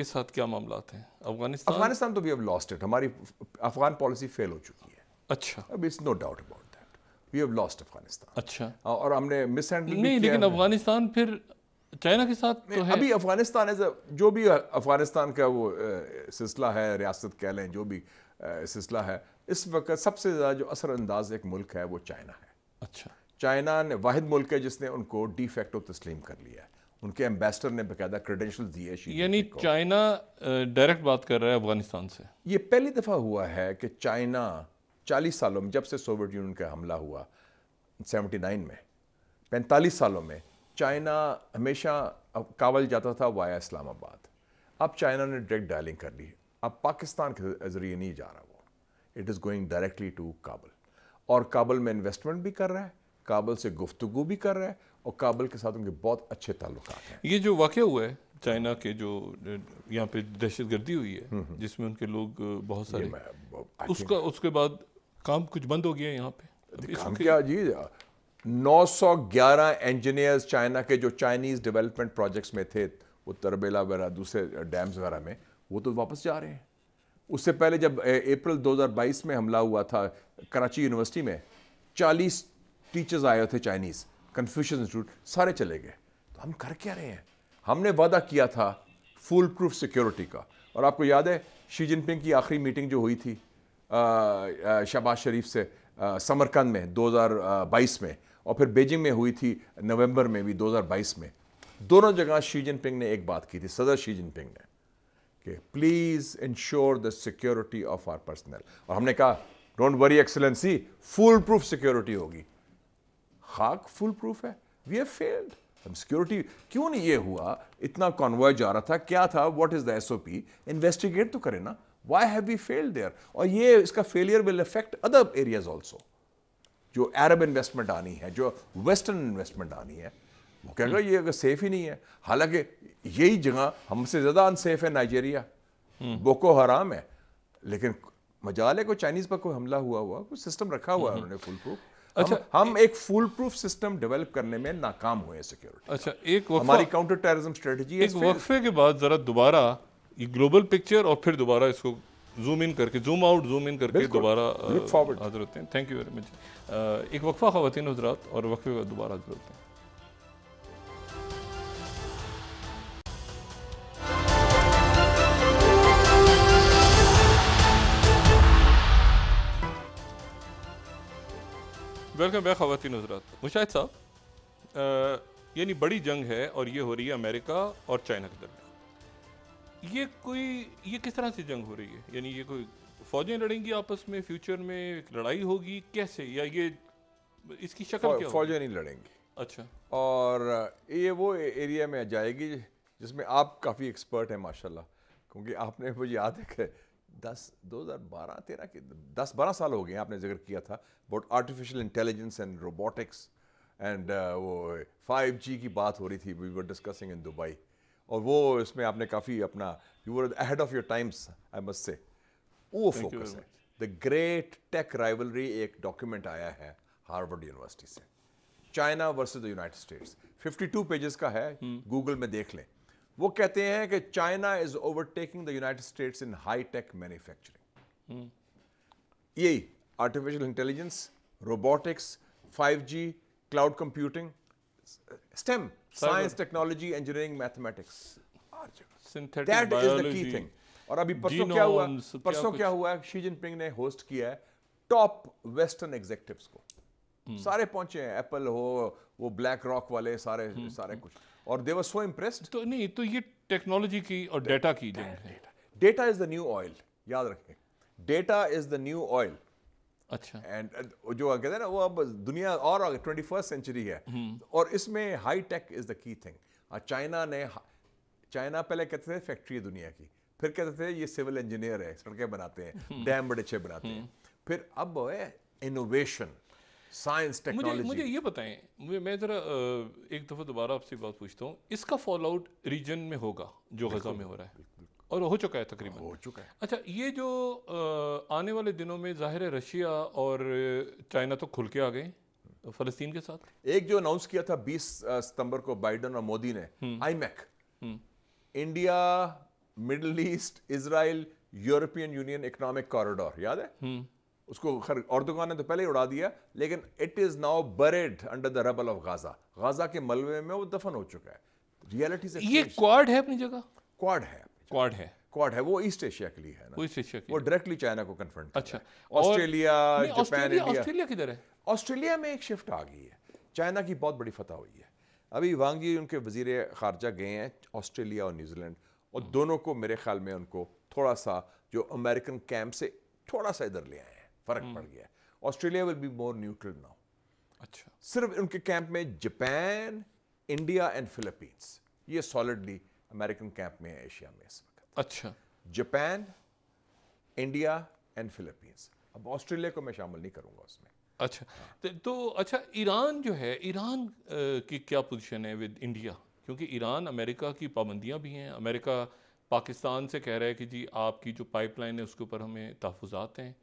के साथ क्या मामला हैं अफगानिस्तान अफगानिस्तान तो वी हैव लॉस्ट इट हमारी अफगान पॉलिसी फेल हो चुकी है अच्छा अब is no doubt about that we have lost Afghanistan अच्छा और हमने मिस हैंडल नहीं लेकिन अफगानिस्तान फिर चाइना के साथ तो है अभी अफगानिस्तान एज जो भी अफगानिस्तान का वो सिलसिला है रियासत कह लें जो भी सिलसिला है इस वक्त सबसे ज़्यादा जो असरअंदाज एक मुल्क है वो चाइना है अच्छा चाइना ने वाहिद मुल्क है जिसने उनको डिफेक्टो तस्लीम कर लिया है उनके एम्बेसडर ने बकायदा क्रेडेंशियल दिए यानी चाइना डायरेक्ट बात कर रहा है अफगानिस्तान से ये पहली दफ़ा हुआ है कि चाइना चालीस सालों में जब से सोवियत यूनियन का हमला हुआ सेवेंटी नाइन में पैंतालीस सालों में चाइना हमेशा काबल जाता था वाया इस्लामाबाद अब चाइना ने डायरेक्ट डायलिंग कर ली अब पाकिस्तान के ज़रिए नहीं जा रहा वो it is going directly to Kabul और काबल में इन्वेस्टमेंट भी कर रहा है काबल से गुफ्तु भी कर रहा है और काबल के साथ उनके बहुत अच्छे ताल्लुक हैं ये जो वाक़ हुआ है चाइना के जो यहाँ पे दहशत गर्दी हुई है हम्म, हम्म। जिसमें उनके लोग बहुत सारे उसका उसके बाद काम कुछ बंद हो गया यहाँ पे काम क्या जी 911 इंजीनियर्स चाइना के जो चाइनीज़ डेवलपमेंट प्रोजेक्ट्स में थे वो तरबेला वगैरह दूसरे डैम्स वगैरह में वो तो वापस जा रहे हैं उससे पहले जब अप्रैल 2022 में हमला हुआ था कराची यूनिवर्सिटी में 40 टीचर्स आए थे चाइनीज़ कन्फ्यूशन इंस्टीट्यूट सारे चले गए तो हम कर क्या रहे हैं हमने वादा किया था फुल प्रूफ सिक्योरिटी का और आपको याद है शी जिनपिंग की आखिरी मीटिंग जो हुई थी शहबाज शरीफ से समरकंद में 2022 में और फिर बेजिंग में हुई थी नवंबर में भी 2022 में दोनों जगह शी जिनपिंग ने एक बात की थी सदर शी जिनपिंग ने कि please ensure the security of our personnel और हमने कहा don't worry excellency full proof security होगी खाक फुल प्रूफ है वी हैव फेल्ड हम सिक्योरिटी क्यों नहीं ये हुआ इतना कॉन्वॉय जा रहा था क्या था what is the SOP investigate तो करें ना why have we failed there और ये इसका failure will affect other areas also जो अरब इन्वेस्टमेंट आनी है जो वेस्टर्न इन्वेस्टमेंट आनी है वो कहेगा ये अगर सेफ ही नहीं है हालांकि यही जगह हमसे ज़्यादा अनसेफ है नाइजेरिया बोको हराम है लेकिन मजाल है को चाइनीज़ पर कोई हमला हुआ हुआ कोई सिस्टम रखा हुआ है हम्म। उन्होंने फुल प्रूफ अच्छा हम, हम एक फुल प्रूफ सिस्टम डेवलप करने में नाकाम हुए सिक्योरिटी अच्छा एक हमारी काउंटर टेररिज्म स्ट्रेटजी एक वक्फे के बाद जरा दोबारा ये ग्लोबल पिक्चर और फिर दोबारा इसको जूम इन करके जूम आउट जूम इन करके uh, uh, दोबारा हाजिर होते हैं थैंक यू वेरी मच एक वक्फा खातिन हजरात और वक्फे का दोबारा हाजिर होते हैं वेलकम बैक खातिन हजरात मुशाहिद साहब uh, यानी बड़ी जंग है और ये हो रही है अमेरिका और चाइना के दरमियान ये कोई ये किस तरह से जंग हो रही है यानी ये कोई फौजें लड़ेंगी आपस में फ्यूचर में लड़ाई होगी कैसे या ये इसकी शक्ल क्या फौजें नहीं लड़ेंगी अच्छा और ये वो एरिया में जाएगी जिसमें आप काफ़ी एक्सपर्ट हैं माशाल्लाह क्योंकि आपने मुझे याद है दस दो हज़ार बारह तेरह के दस बारह साल हो गए आपने जिक्र किया था but artificial intelligence and robotics and वो फाइव जी की बात हो रही थी we were discussing in Dubai और वो इसमें आपने काफ़ी अपना you were ahead of your times I must say वो फोकस है द ग्रेट टेक राइवलरी एक डॉक्यूमेंट आया है हार्वर्ड यूनिवर्सिटी से China versus the United States 52 pages का है गूगल हम्म। में देख लें वो कहते हैं कि China is overtaking the United States in high tech manufacturing यही artificial intelligence robotics 5G, cloud computing STEM, Cyber. science, technology, engineering, mathematics. Synthetic that biology, is the key thing. और अभी परसों क्या हुआ तो परसों क्या क्या हुआ शी जिनपिंग ने होस्ट किया है टॉप वेस्टर्न एग्जेक्टिव को hmm. सारे पहुंचे हैं एप्पल हो वो ब्लैक रॉक वाले सारे hmm. सारे कुछ और दे वर सो इम्प्रेस्ड तो नहीं तो ये टेक्नोलॉजी की और डेटा की data is the new oil याद रखें data is the new oil अच्छा एंड uh, जो कहते हैं ना वो अब दुनिया और ट्वेंटी फर्स्ट सेंचुरी है हम्म। और इसमें high tech is the key thing China ने चाइना पहले कहते थे फैक्ट्री है दुनिया की फिर कहते थे ये सिविल इंजीनियर है सड़कें बनाते हैं डैम हम्म। बड़े अच्छे बनाते हैं हम्म। फिर अब है इनोवेशन साइंस टेक्नोलॉजी मुझे, ये बताएं मुझे मैं ज़रा एक दफ़ा दोबारा आपसे बात पूछता हूँ इसका फॉलो आउट रीजन में होगा जो गजा में हो रहा है और हो चुका है तकरीबन हो चुका है अच्छा ये जो आने वाले दिनों में ज़ाहिर है रशिया और चाइना तो खुल के आ गए फ़लस्तीन के साथ एक जो अनाउंस किया था 20 सितंबर को बाइडन और मोदी ने आईमैक हम्म। e हम्म। India Middle East Israel European Union economic corridor याद है हम्म। उसको खर औरतगान ने तो पहले ही उड़ा दिया लेकिन it is now buried under the rubble of Gaza Gaza के मलबे में वो दफन हो चुका है रियलिटी से ये क्वाड है अपनी जगह क्वाड है क्वाड अच्छा। है क्वाड है वो ईस्ट एशिया के लिए है ना ईस्ट एशिया वो डायरेक्टली चाइना को कन्फ्रंट अच्छा ऑस्ट्रेलिया जापान इंडिया ऑस्ट्रेलिया किधर है ऑस्ट्रेलिया में एक शिफ्ट आ गई है चाइना की बहुत बड़ी फतह हुई है अभी वांग जी उनके वजीर खारजा गए हैं ऑस्ट्रेलिया और न्यूजीलैंड और हम्म। दोनों को मेरे ख्याल में उनको थोड़ा सा जो अमेरिकन कैंप से थोड़ा सा इधर ले आए हैं फ़र्क हम्म। पड़ गया है Australia will be more neutral now अच्छा सिर्फ उनके कैंप में जापान इंडिया एंड फिलीपींस ये सॉलिडली अमेरिकन कैंप में है एशिया में इस वक्त अच्छा जापान इंडिया एंड फिलीपींस अब ऑस्ट्रेलिया को मैं शामिल नहीं करूंगा उसमें अच्छा हाँ। तो अच्छा ईरान जो है ईरान की क्या पोजीशन है विद इंडिया क्योंकि ईरान अमेरिका की पाबंदियां भी हैं अमेरिका पाकिस्तान से कह रहा है कि जी आपकी जो पाइपलाइन है उसके ऊपर हमें तहफात हैं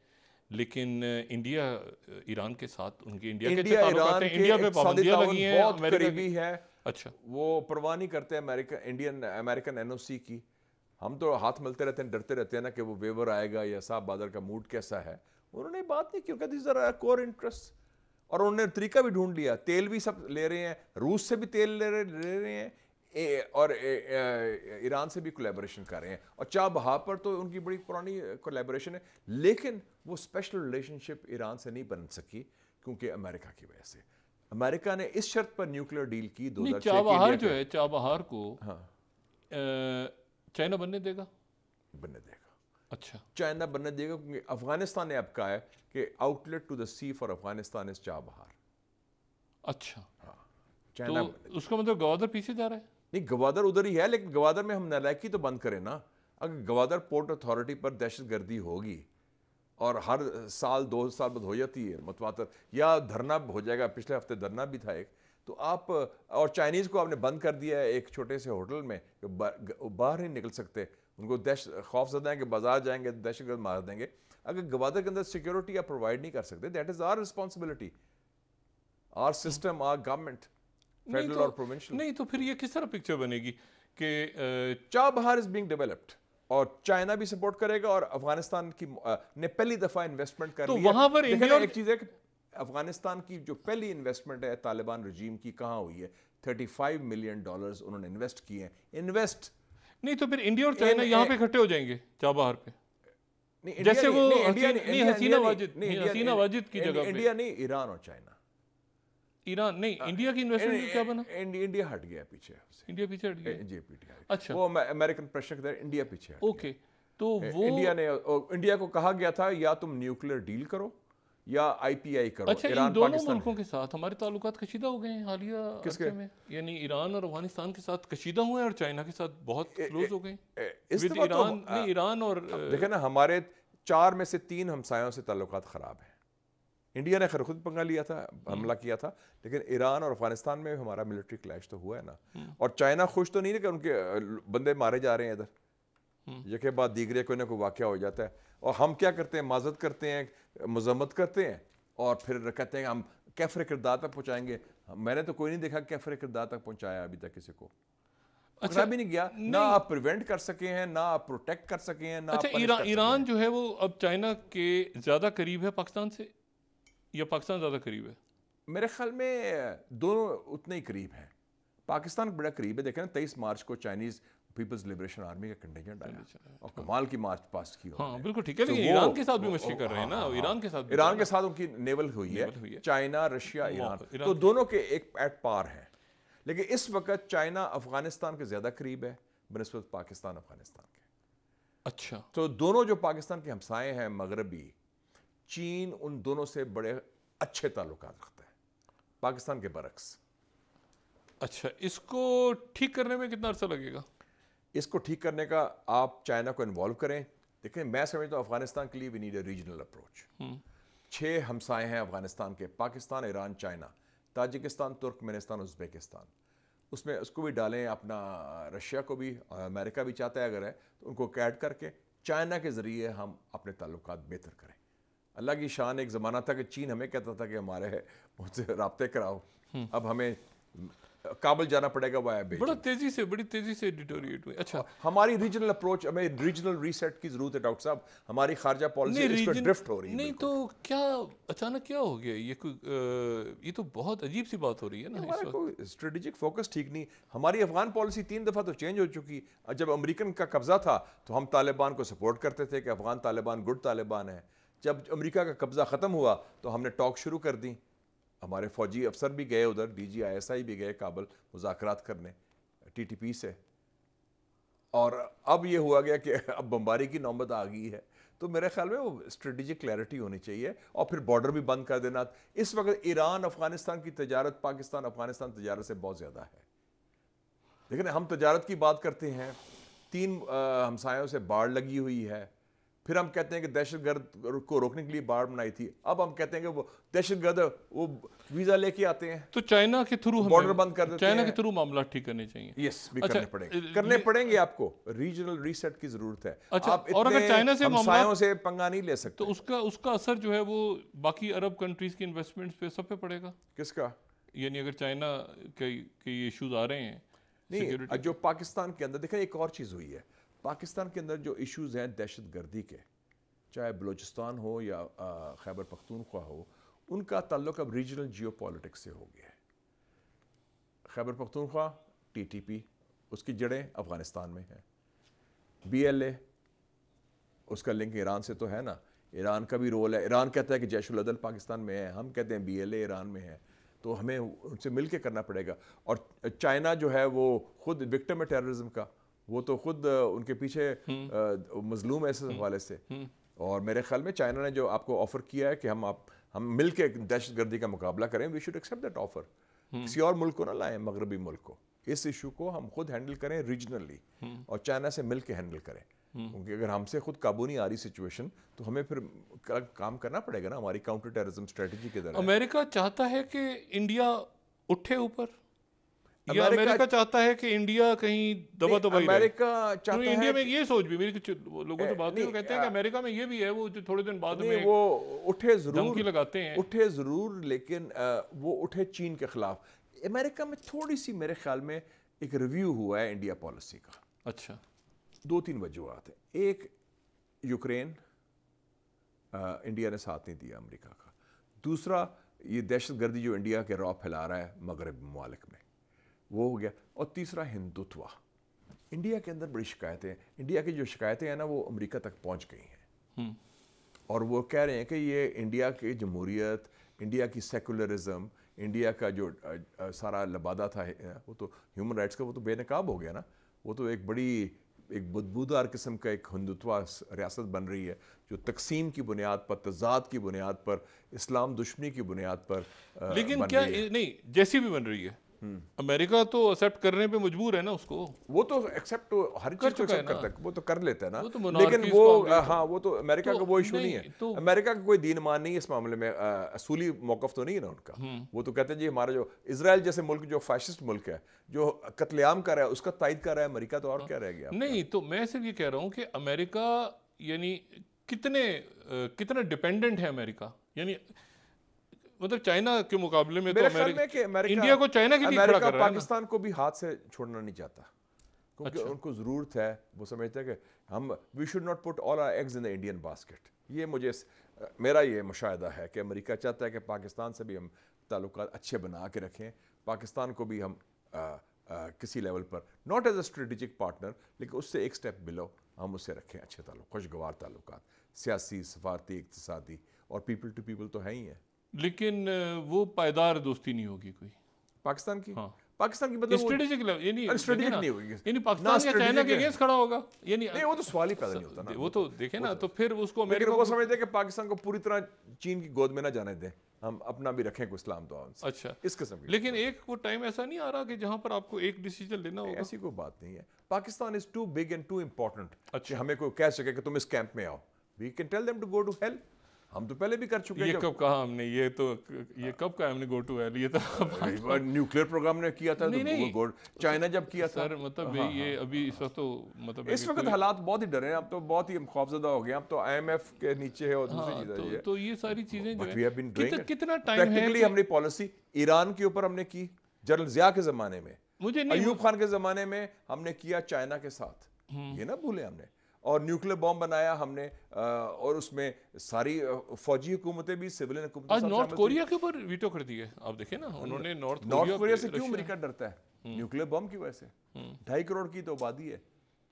लेकिन इंडिया ईरान के साथ उनके इंडिया, इंडिया के ईरान इंडिया पे पाबंदियां लगी हैं बहुत करीबी है अच्छा वो परवाह नहीं करते अमेरिका इंडियन अमेरिकन एनओसी की हम तो हाथ मिलते रहते हैं डरते रहते हैं ना कि वो वेवर आएगा या साहब बादल का मूड कैसा है उन्होंने बात नहीं क्योंकि उनका दिस कोर इंटरेस्ट और उन्होंने तरीका भी ढूंढ लिया तेल भी सब ले रहे हैं रूस से भी तेल ले रहे ले रहे हैं ए, और ईरान से भी कोलेबोरेशन कर रहे हैं और चाह बहा पर तो उनकी बड़ी पुरानी कोलेबोरेशन है लेकिन वो स्पेशल रिलेशनशिप ईरान से नहीं बन सकी क्योंकि अमेरिका की वजह से अमेरिका ने इस शर्त पर न्यूक्लियर डील की दो चाबहार जो है चाबहार को हाँ चाइना बनने देगा बनने देगा अच्छा चाइना बनने देगा क्योंकि अफगानिस्तान ने अब कहा है कि outlet to the sea for Afghanistan is Chabahar अच्छा हाँ चाइना तो उसका मतलब गवादर पीछे जा रहा है नहीं गवादर उधर ही है लेकिन गवादर में हम नलायकी तो बंद करें ना अगर गवादर पोर्ट अथॉरिटी पर दहशत गर्दी होगी और हर साल दो साल बाद हो जाती है मतवातर या धरना हो जाएगा पिछले हफ्ते धरना भी था एक तो आप और चाइनीज़ को आपने बंद कर दिया है एक छोटे से होटल में बाहर नहीं निकल सकते उनको दहशत खौफ जदा है कि बाजार जाएंगे दहशत गर्द मार देंगे अगर गवादर के अंदर सिक्योरिटी आप प्रोवाइड नहीं कर सकते that is our responsibility our system our government federal और प्रोविंशियल नहीं तो फिर ये किस तरह पिक्चर बनेगी कि Chabahar is being developed और चाइना भी सपोर्ट करेगा और अफगानिस्तान की ने पहली दफा इन्वेस्टमेंट कर तो वहां पर एक चीज है अफगानिस्तान की जो पहली इन्वेस्टमेंट है तालिबान रजीम की कहां हुई है 35 मिलियन डॉलर्स उन्होंने इन्वेस्ट किए हैं इन्वेस्ट नहीं तो फिर इंडिया और चाइना यहाँ पे इकट्ठे हो जाएंगे चाबहार पे जैसे वो हसीना वाजिद की जगह इंडिया नहीं ईरान और चाइना ईरान नहीं आ, हाँ, इंडिया की इन्वेस्टमेंट में क्या बना इंडिया, इंडिया हट गया पीछे इंडिया पीछे हट गया जेपीटी अच्छा वो अमेरिकन प्रेशर के इंडिया पीछे हट ओके तो वो इंडिया ने इंडिया को कहा गया था या तुम न्यूक्लियर डील करो या आईपीआई करो अच्छा इन दोनों मुल्कों के साथ हमारे ताल्लुकात कशीदा हो गए हैं हालिया किसके में यानी ईरान और अफगानिस्तान के साथ कशीदा हुए हैं और चाइना के साथ बहुत क्लोज हो गए इस ईरान तो हाँ। ईरान और देखे ना हमारे चार में से तीन हमसायों से ताल्लुकात खराब हैं इंडिया ने खैर खुद पंगा लिया था हमला हम्म। किया था लेकिन ईरान और अफगानिस्तान में हमारा मिलिट्री क्लैश तो हुआ है ना हम्म। और चाइना खुश तो नहीं है कि उनके बंदे मारे जा रहे हैं इधर हम्म। यके बाद दीगरे कोई ना कोई वाक़ हो जाता है और हम क्या करते हैं माजत करते हैं मजम्मत करते हैं और फिर कहते हैं हम कैफर किरदार तक पहुँचाएंगे मैंने तो कोई नहीं देखा कैफर किरदार तक पहुँचाया अभी तक किसी को अच्छा भी नहीं गया नहीं। ना आप प्रिवेंट कर सके हैं ना आप प्रोटेक्ट कर सके हैं ना अच्छा ईरान जो है वो अब चाइना के ज़्यादा करीब है पाकिस्तान से या पाकिस्तान ज़्यादा करीब है मेरे ख्याल में दोनों उतने ही करीब हैं पाकिस्तान बड़ा करीब है देखें ना तेईस मार्च को चाइनीज़ पीपल्स लिबरेशन आर्मी का कंटेजेंट आया और कमाल की मार्च पास की हाँ बिल्कुल ठीक है तो लेकिन ईरान के साथ भी मशी कर रहे हैं ना हाँ, ईरान हाँ। के साथ ईरान के साथ उनकी नेवल हुई है चाइना रशिया ईरान तो दोनों के एक एट पार है लेकिन इस वक्त चाइना अफगानिस्तान के ज़्यादा करीब है बनस्बत पाकिस्तान अफगानिस्तान के अच्छा तो दोनों जो पाकिस्तान के हमसाए हैं मगरबी चीन उन दोनों से बड़े अच्छे ताल्लुक रखता है पाकिस्तान के बरक्स अच्छा इसको ठीक करने में कितना अर्सा लगेगा इसको ठीक करने का आप चाइना को इन्वॉल्व करें देखें मैं समझता हूँ अफगानिस्तान के लिए we need a regional approach छः हमसाए हैं अफगानिस्तान के Pakistan Iran China Tajikistan Turkmenistan Uzbekistan उसमें उसको भी डालें अपना रशिया को भी अमेरिका भी चाहता है अगर है तो उनको कैड करके चाइना के ज़रिए हम अपने ताल्लुक बेहतर करें अल्लाह की शान एक ज़माना था कि चीन हमें कहता था कि हमारे है उनसे रबते कराओ अब हमें काबल जाना पड़ेगा वाया बेच बड़ा तेजी से बड़ी तेजी से डिटोरिएट हुई अच्छा हमारी रीजनल अप्रोच हमें रीजनल रीसेट की जरूरत है डॉक्टर साहब हमारी खारजा पॉलिसी रीजन, ड्रिफ्ट हो रही है नहीं तो क्या अचानक क्या हो गया ये कोई ये तो बहुत अजीब सी बात हो रही है ना हमारा कोई स्ट्रेटेजिक फोकस ठीक नहीं हमारी अफगान पॉलिसी तीन दफ़ा तो चेंज हो चुकी जब अमरीकन का कब्जा था तो हम तालिबान को सपोर्ट करते थे कि अफगान तालिबान गुड तालिबान है जब अमेरिका का कब्ज़ा ख़त्म हुआ तो हमने टॉक शुरू कर दी हमारे फौजी अफसर भी गए उधर D G I S I भी गए काबल मुजाकर करने टी टी पी से और अब ये हुआ गया कि अब बम्बारी की नौबत आ गई है तो मेरे ख्याल में वो स्ट्रेटिजिक क्लैरिटी होनी चाहिए और फिर बॉर्डर भी बंद कर देना इस वक्त ईरान अफगानिस्तान की तजारत पाकिस्तान अफगानिस्तान तजारत से बहुत ज़्यादा है लेकिन हम तजारत की बात करते हैं तीन हमसायों से बाढ़ लगी हुई है फिर हम कहते हैं कि गर्द को रोकने के लिए बाढ़ बनाई थी अब हम कहते हैं कि वो दहशतगर्द वो वीजा लेके आते हैं तो चाइना के थ्रू बॉर्डर बंद कर देते चाइना के थ्रू मामला ठीक करने चाहिए यस भी अच्छा, करने पड़ेंगे करने पड़ेंगे आपको रीजनल रीसेट की जरूरत है अच्छा, आप और अगर चाइना से मामला से पंगा नहीं ले सकते तो उसका उसका असर जो है वो बाकी अरब कंट्रीज की इन्वेस्टमेंट पे सब पे पड़ेगा किसका यानी अगर चाइना के इश्यूज आ रहे हैं नहीं जो पाकिस्तान के अंदर देखें एक और चीज हुई है पाकिस्तान के अंदर जो इशूज़ हैं दहशत गर्दी के चाहे बलूचिस्तान हो या खैबर पख्तूनख्वा हो उनका ताल्लुक अब रीजनल जियो पॉलिटिक्स से हो गया है Khyber Pakhtunkhwa T T P उसकी जड़ें अफ़गानिस्तान में हैं बी एल ए उसका लिंक ईरान से तो है ना ईरान का भी रोल है ईरान कहता है कि जैश उलदल पाकिस्तान में है हम कहते हैं बी एल ए ईरान में है तो हमें उनसे मिल के करना पड़ेगा और चाइना जो है वो खुद विक्टम है टेररिज्म का वो तो खुद उनके पीछे हम्म। मजलूम है इस हम्म। हवाले से हम्म। और मेरे ख्याल में चाइना ने जो आपको ऑफर किया है कि हम आप हम मिल के दहशत गर्दी का मुकाबला करें we should accept that offer किसी और मुल्क को ना लाएं मगरबी मुल्क को इस इशू को हम खुद हैंडल करें रीजनली और चाइना से मिल के हैंडल करें क्योंकि अगर हमसे खुद काबू नहीं आ रही सिचुएशन तो हमें फिर काम करना पड़ेगा ना हमारी काउंटर टेररिज्म स्ट्रेटजी के दौरान अमेरिका चाहता है कि इंडिया उठे ऊपर अमेरिका, अमेरिका चाहता है कि इंडिया कहीं दबा दबा अमेरिका चाहता है इंडिया में ये सोच भी कुछ लोगों से बात कहते हैं कि अमेरिका में ये भी है वो जो थोड़े दिन बाद में वो उठे जरूर लगाते हैं उठे जरूर लेकिन वो उठे चीन के खिलाफ अमेरिका में थोड़ी सी मेरे ख्याल में एक रिव्यू हुआ है इंडिया पॉलिसी का अच्छा दो तीन वजूहत हैं एक यूक्रेन इंडिया ने साथ नहीं दिया अमेरिका का दूसरा ये दहशत गर्दी जो इंडिया के रॉ फैला रहा है मगरब ममालिक में वो हो गया और तीसरा हिंदुत्व इंडिया के अंदर बड़ी शिकायतें हैं इंडिया की जो शिकायतें हैं ना वो अमेरिका तक पहुंच गई हैं हम्म। और वो कह रहे हैं कि ये इंडिया की जमहूरीत इंडिया की सेकुलरिज्म इंडिया का जो आ, आ, सारा लबादा था वो तो ह्यूमन राइट्स का वो तो बेनकाब हो गया ना वो तो एक बड़ी एक बदबूदार किस्म का एक हिंदुत्व रियासत बन रही है जो तकसीम की बुनियाद पर तजाद की बुनियाद पर इस्लाम दुश्मनी की बुनियाद पर आ, लेकिन क्या नहीं जैसी भी बन रही है अमेरिका तो एक्सेप्ट करने पे मजबूर है ना उसको वो तो एक्सेप्ट तो हर चीज को एक्सेप्ट करता है वो तो कर लेता है ना वो तो लेकिन वो हाँ वो तो अमेरिका तो, का वो इशू नहीं, नहीं है तो, अमेरिका का कोई दीन मान नहीं है इस मामले में असूली मौकफ तो नहीं है ना उनका हम्म। वो तो कहते हैं जी हमारा जो इसराइल जैसे मुल्क जो फैशिस्ट मुल्क है जो कतलेआम कर रहा है उसका तायद कर रहा है अमेरिका तो और हाँ। क्या रह गया नहीं तो मैं सिर्फ ये कह रहा हूँ कि अमेरिका यानी कितने कितना डिपेंडेंट है अमेरिका यानी मतलब चाइना के मुकाबले में तो अमेरिका इंडिया को चाइना के लिए खड़ा कर रहा है पाकिस्तान को भी हाथ से छोड़ना नहीं चाहता क्योंकि अच्छा। उनको ज़रूरत है वो समझते हैं कि हम we should not put all our eggs in the Indian basket ये मुझे मेरा ये मुशाह है कि अमेरिका चाहता है कि पाकिस्तान से भी हम ताल्लुक अच्छे बना के रखें पाकिस्तान को भी हम आ, आ, किसी लेवल पर not as a strategic partner लेकिन उससे एक स्टेप बिलो हम उससे रखें अच्छे ताल्लुक खुशगवार ताल्लुक सियासी सफारती इकतदी और पीपल टू पीपल तो है ही हैं लेकिन वो पायदार दोस्ती नहीं होगी कोई पाकिस्तान की हाँ पाकिस्तान की मतलब स्ट्रेटेजिक लेवल यानी स्ट्रेटेजिक नहीं होगी यानी पाकिस्तान या चाइना के अगेंस्ट खड़ा होगा यानी नहीं वो तो सवाल ही पैदा नहीं होता ना वो तो देखे ना तो, तो फिर उसको अमेरिका को समझते हैं कि पाकिस्तान को पूरी तरह चीन की गोद में ना जाने दें हम अपना भी रखें कुछ इस्लाम दुआ तो अच्छा इस किस्म की लेकिन एक वो टाइम ऐसा नहीं आ रहा कि जहां पर आपको एक डिसीजन लेना होगा ऐसी कोई बात नहीं है Pakistan is too big and too important अच्छा हमें कोई कह सके कि तुम इस कैंप में आओ we can tell them to go to help हम तो पहले भी कर चुके हैं ये कब कहा हमने ये तो ये कब कहा हमने गो टू एल ये तो न्यूक्लियर प्रोग्राम ने किया था नहीं, तो नहीं, गो, चाइना जब किया सर था मतलब हाँ, ये हाँ, अभी इस वक्त तो मतलब इस वक्त तो हालात बहुत ही डरे हैं अब तो बहुत ही खौफजदा हो गए अब तो आईएमएफ के नीचे है और दूसरी हाँ, चीजें तो, तो ये सारी चीजें कितना टाइम है हमने पॉलिसी ईरान के ऊपर हमने की जनरल जिया के जमाने में मुझे अयूब खान के जमाने में हमने किया चाइना के साथ हम्म। ये ना भूले हमने और न्यूक्लियर बॉम्ब बनाया हमने और उसमें सारी फौजी हुकूमतें भी सिविल नॉर्थ कोरिया के ऊपर वीटो कर दिए आप देखे ना उन्होंने नॉर्थ नॉर्थ कोरिया से क्यों अमेरिका डरता है न्यूक्लियर बॉम्ब हम्म। की वजह से हम्म। ढाई करोड़ की तो आबादी है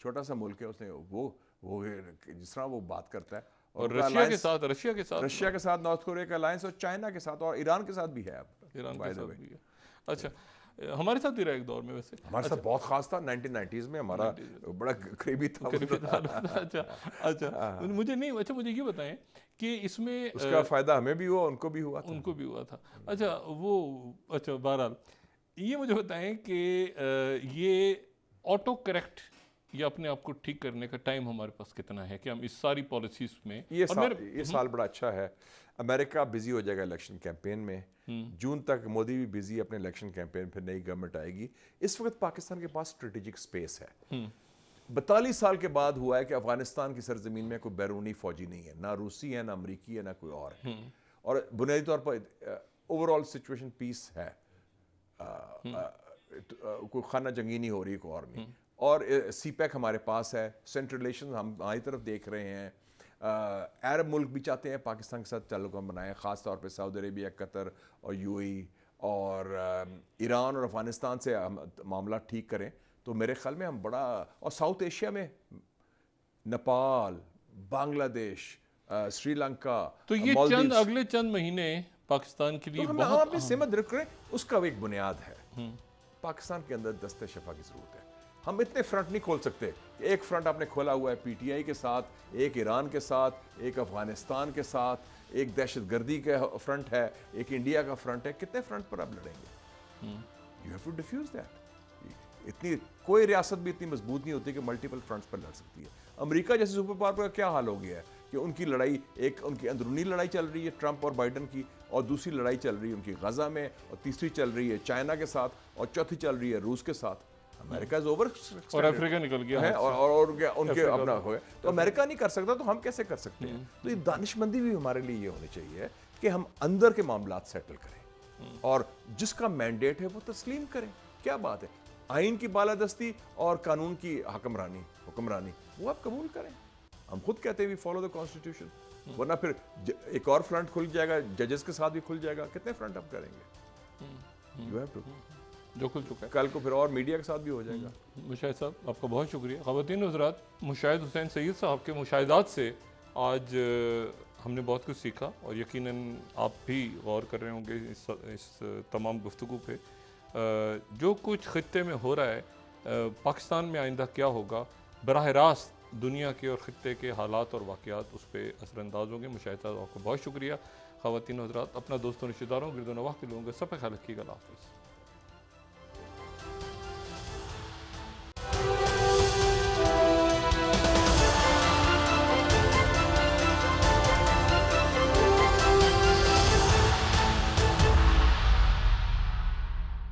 छोटा सा मुल्क है उसने वो वो जिस तरह वो बात करता है और रशिया के साथ रशिया के साथ रशिया के साथ नॉर्थ कोरिया का अलायंस और चाइना के साथ और ईरान के साथ भी है अब ईरान के साथ भी है अच्छा हमारे साथ ही रहा एक दौर में वैसे हमारे अच्छा, साथ बहुत खास था 1990s में हमारा बड़ा करीबी था अच्छा अच्छा हाँ। तो मुझे नहीं अच्छा मुझे ये बताएं कि इसमें उसका फ़ायदा हमें भी हुआ उनको भी हुआ था उनको भी हुआ था अच्छा वो अच्छा बहरहाल ये मुझे बताएं कि ये ऑटो करेक्ट या अपने आप को ठीक करने का टाइम हमारे पास कितना है कि हम इस सारी पॉलिसीज में ये साल ये हम्म। साल बड़ा अच्छा है अमेरिका बिजी हो जाएगा इलेक्शन कैंपेन में हम्म। जून तक मोदी भी बिजी अपने इलेक्शन कैंपेन फिर नई गवर्नमेंट आएगी इस वक्त पाकिस्तान के पास स्ट्रेटेजिक स्पेस है हम्म। बतालीस साल के बाद हुआ है कि अफगानिस्तान की सरजमीन में कोई बैरूनी फौजी नहीं है ना रूसी है ना अमरीकी है ना कोई और है और बुनियादी तौर पर ओवरऑल सिचुएशन पीस है तो, कोई खाना जंगी नहीं हो रही कोई और नहीं और सी पैक e हमारे पास है सेंट्रल रिलेशन हम हमारी तरफ देख रहे हैं अरब मुल्क भी चाहते हैं पाकिस्तान के साथ ताल्लुक हम बनाएँ ख़ास तौर पर सऊदी अरेबिया कतर और ए और ईरान और अफ़गानिस्तान से हम मामला ठीक करें तो मेरे ख्याल में हम बड़ा और साउथ एशिया में नेपाल बांग्लादेश श्रीलंका तो ये चंद अगले चंद महीने पाकिस्तान के तो लिए तो बहुत सिमत रख रहे उसका एक बुनियाद है हम्म। पाकिस्तान के अंदर दस्त शफा की ज़रूरत है हम इतने फ्रंट नहीं खोल सकते एक फ्रंट आपने खोला हुआ है पीटीआई के साथ एक ईरान के साथ एक अफगानिस्तान के साथ एक दहशत गर्दी का फ्रंट है एक इंडिया का फ्रंट है कितने फ्रंट पर आप लड़ेंगे you have to defuse that इतनी कोई रियासत भी इतनी मजबूत नहीं होती कि मल्टीपल फ्रंट्स पर लड़ सकती है अमेरिका जैसे सुपर पावर का क्या हाल हो गया है कि उनकी लड़ाई एक उनकी अंदरूनी लड़ाई चल रही है ट्रंप और बाइडन की और दूसरी लड़ाई चल रही है उनकी गजा में और तीसरी चल रही है चाइना के साथ और चौथी चल रही है रूस के साथ अमेरिका इज ओवर और अफ्रीका निकल गया है और और, और उनके, उनके अपना तो- हो गया तो अमेरिका नहीं कर सकता तो हम कैसे कर सकते हैं हम्म। तो ये दानिशमंदी भी हमारे लिए ये होनी चाहिए कि हम अंदर के मामला सेटल करें हम्म। और जिसका मैंडेट है वो तस्लीम करें क्या बात है आइन की बालादस्ती और कानून की हकमरानी हुक्मरानी वो आप कबूल करें हम खुद कहते हैं वी फॉलो द कॉन्स्टिट्यूशन वरना फिर एक और फ्रंट खुल जाएगा जजेस के साथ भी खुल जाएगा कितने फ्रंट आप करेंगे यू हैव टू जो खुल चुका है कल को फिर और मीडिया के साथ भी हो जाएगा हम्म, मुशाहिद साहब आपका बहुत शुक्रिया ख़वान हजरात मुशाहिद हुसैन सैद साहब के मुशाहिदात से आज हमने बहुत कुछ सीखा और यकीन आप भी गौर कर रहे होंगे इस, इस तमाम गुफ्तु पे जो कुछ ख़त्े में हो रहा है पाकिस्तान में आइंदा क्या होगा बरह रास्त दुनिया के और ख़त्े के हालात और वाक़ात उस पर असरानंदाज होंगे मुशाह आपको बहुत शुक्रिया ख़वान हजरात अपना दोस्तों रिश्तेदारों गिरदोनवा के लोगों का सब ख्याल रखिएगा हाफिज़